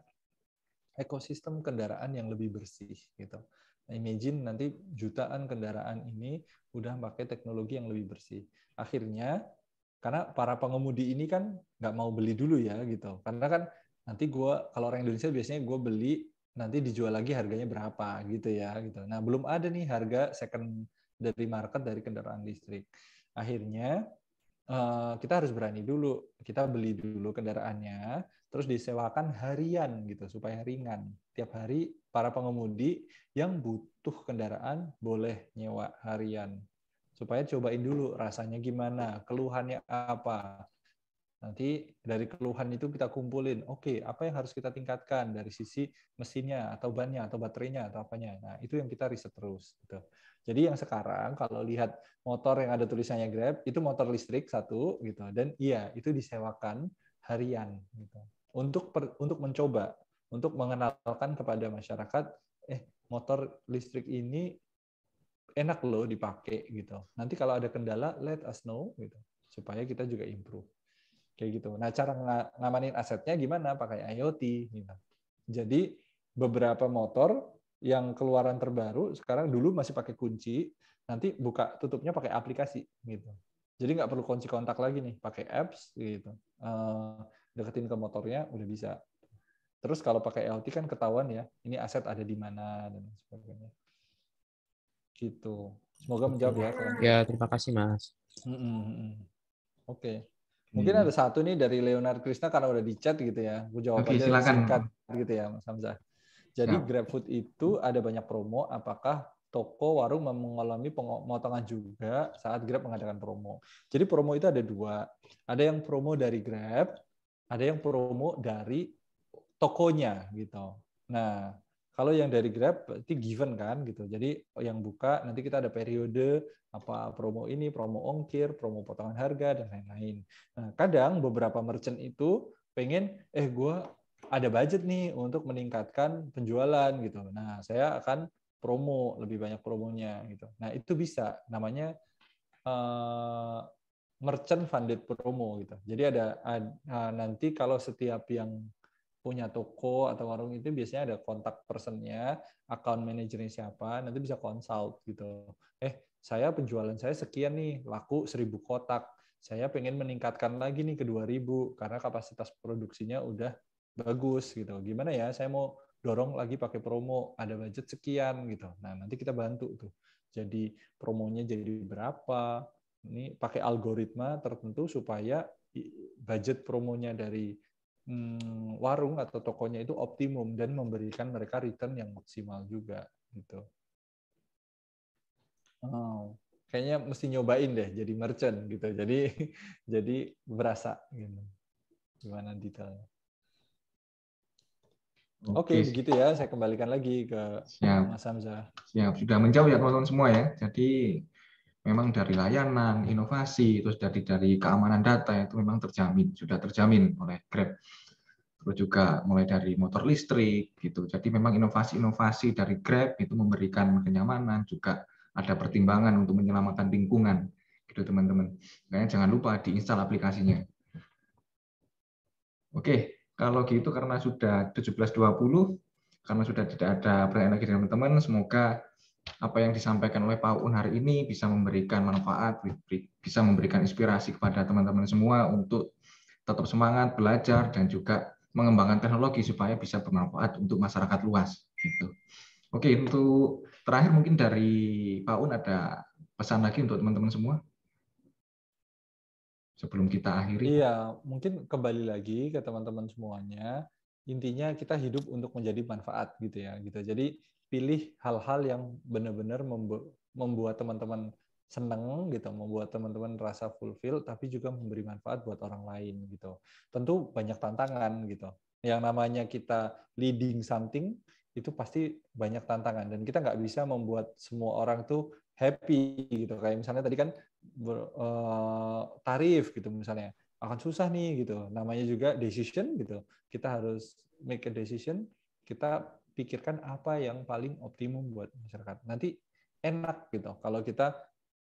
ekosistem kendaraan yang lebih bersih gitu. Nah, imagine nanti jutaan kendaraan ini udah pakai teknologi yang lebih bersih. Akhirnya karena para pengemudi ini kan nggak mau beli dulu ya gitu. Karena kan nanti gue kalau orang Indonesia biasanya gue beli nanti dijual lagi harganya berapa gitu ya gitu. Nah belum ada nih harga second dari market dari kendaraan listrik. Akhirnya eh, kita harus berani dulu, kita beli dulu kendaraannya, terus disewakan harian gitu supaya ringan. Tiap hari para pengemudi yang butuh kendaraan boleh nyewa harian. Supaya cobain dulu rasanya gimana, keluhannya apa. Nanti dari keluhan itu kita kumpulin, oke, okay, apa yang harus kita tingkatkan dari sisi mesinnya atau bannya atau baterainya atau apanya. Nah, itu yang kita riset terus gitu. Jadi yang sekarang kalau lihat motor yang ada tulisannya Grab itu motor listrik satu gitu dan iya itu disewakan harian gitu. Untuk per, untuk mencoba untuk mengenalkan kepada masyarakat eh motor listrik ini enak loh dipakai gitu. Nanti kalau ada kendala let us know gitu supaya kita juga improve. Kayak gitu. Nah, cara ngamanin asetnya gimana? Pakai IoT gitu. Jadi beberapa motor yang keluaran terbaru sekarang dulu masih pakai kunci, nanti buka tutupnya pakai aplikasi gitu. Jadi nggak perlu kunci kontak lagi nih, pakai apps gitu. Eh, deketin ke motornya udah bisa. Terus kalau pakai LT kan ketahuan ya, ini aset ada di mana dan sebagainya. Gitu. Semoga menjawab ya. Ya, terima kasih Mas. Mm Oke. Okay. Hmm. Mungkin hmm. ada satu nih dari Leonard Krishna karena udah di chat gitu ya. Gue jawab Oke, aja silakan. singkat gitu ya Mas Hamzah. Jadi ya. GrabFood itu ada banyak promo. Apakah toko warung mengalami pemotongan juga saat Grab mengadakan promo. Jadi promo itu ada dua. Ada yang promo dari Grab, ada yang promo dari tokonya gitu. Nah, kalau yang dari Grab berarti given kan gitu. Jadi yang buka nanti kita ada periode apa promo ini, promo ongkir, promo potongan harga dan lain-lain. Nah, kadang beberapa merchant itu pengen eh gue ada budget nih untuk meningkatkan penjualan gitu. Nah, saya akan promo, lebih banyak promonya gitu. Nah, itu bisa namanya uh, merchant funded promo gitu. Jadi ada uh, nanti kalau setiap yang punya toko atau warung itu biasanya ada kontak personnya, account manajernya siapa, nanti bisa consult gitu. Eh, saya penjualan saya sekian nih, laku seribu kotak. Saya pengen meningkatkan lagi nih ke 2000 karena kapasitas produksinya udah bagus gitu. Gimana ya? Saya mau dorong lagi pakai promo, ada budget sekian gitu. Nah, nanti kita bantu tuh. Jadi promonya jadi berapa? Ini pakai algoritma tertentu supaya budget promonya dari hmm, warung atau tokonya itu optimum dan memberikan mereka return yang maksimal juga gitu. Oh, kayaknya mesti nyobain deh jadi merchant gitu. Jadi jadi berasa gitu. Gimana detailnya? Oke, okay, begitu ya. Saya kembalikan lagi ke Siap. Mas Hamzah. Siap. Sudah menjauh ya teman-teman semua ya. Jadi memang dari layanan, inovasi, terus dari dari keamanan data itu memang terjamin, sudah terjamin oleh Grab. Terus juga mulai dari motor listrik gitu. Jadi memang inovasi-inovasi dari Grab itu memberikan kenyamanan juga ada pertimbangan untuk menyelamatkan lingkungan gitu teman-teman. Makanya nah, jangan lupa diinstal aplikasinya. Oke, kalau gitu karena sudah 17.20, karena sudah tidak ada berenergi dengan teman-teman, semoga apa yang disampaikan oleh Pak Un hari ini bisa memberikan manfaat, bisa memberikan inspirasi kepada teman-teman semua untuk tetap semangat belajar dan juga mengembangkan teknologi supaya bisa bermanfaat untuk masyarakat luas gitu. Oke, untuk terakhir mungkin dari Pak Un ada pesan lagi untuk teman-teman semua? sebelum kita akhiri. Iya, mungkin kembali lagi ke teman-teman semuanya. Intinya kita hidup untuk menjadi manfaat gitu ya, gitu. Jadi pilih hal-hal yang benar-benar membuat teman-teman seneng gitu, membuat teman-teman rasa fulfill, tapi juga memberi manfaat buat orang lain gitu. Tentu banyak tantangan gitu. Yang namanya kita leading something itu pasti banyak tantangan dan kita nggak bisa membuat semua orang tuh happy gitu. Kayak misalnya tadi kan ber, uh, tarif gitu misalnya akan susah nih gitu namanya juga decision gitu kita harus make a decision kita pikirkan apa yang paling optimum buat masyarakat nanti enak gitu kalau kita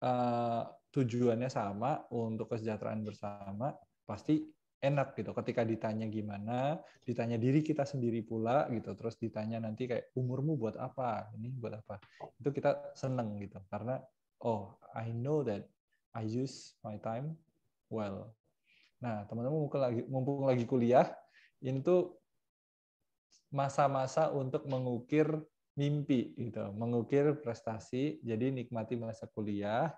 uh, tujuannya sama untuk kesejahteraan bersama pasti enak gitu ketika ditanya gimana ditanya diri kita sendiri pula gitu terus ditanya nanti kayak umurmu buat apa ini buat apa itu kita seneng gitu karena oh I know that I use my time well. Nah, teman-teman mumpung lagi, mumpung lagi kuliah, ini tuh masa-masa untuk mengukir mimpi gitu, mengukir prestasi. Jadi nikmati masa kuliah.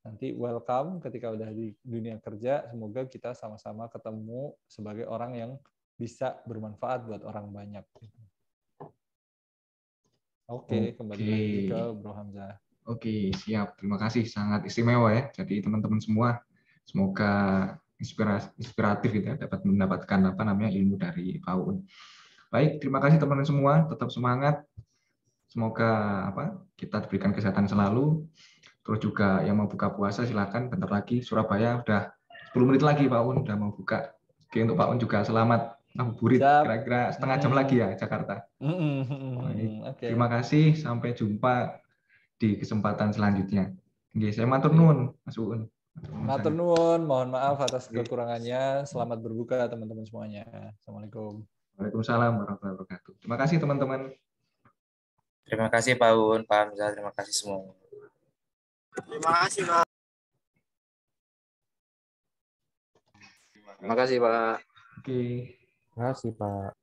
Nanti welcome ketika udah di dunia kerja, semoga kita sama-sama ketemu sebagai orang yang bisa bermanfaat buat orang banyak. Oke, okay, okay. kembali lagi ke Bro Hamzah. Oke, siap. Terima kasih, sangat istimewa ya. Jadi teman-teman semua, semoga inspirasi, inspiratif gitu ya, dapat mendapatkan apa namanya ilmu dari Paun. Baik, terima kasih teman-teman semua. Tetap semangat. Semoga apa kita diberikan kesehatan selalu. Terus juga yang mau buka puasa silakan. Bentar lagi Surabaya udah 10 menit lagi Pak Un udah mau buka. Oke untuk Pak Un juga selamat ngabuburit kira-kira setengah jam lagi ya Jakarta. Mm Baik. Terima kasih. Sampai jumpa di kesempatan selanjutnya. Oke, saya matur nuwun, Mas Uun. Matur nuwun, mohon maaf atas kekurangannya. Selamat berbuka teman-teman semuanya. Assalamualaikum. Waalaikumsalam warahmatullahi wabarakatuh. Terima kasih teman-teman. Terima kasih Pak Uun, Pak Hamzah, terima kasih semua. Terima kasih Pak. Terima kasih Pak. Oke. Terima kasih Pak.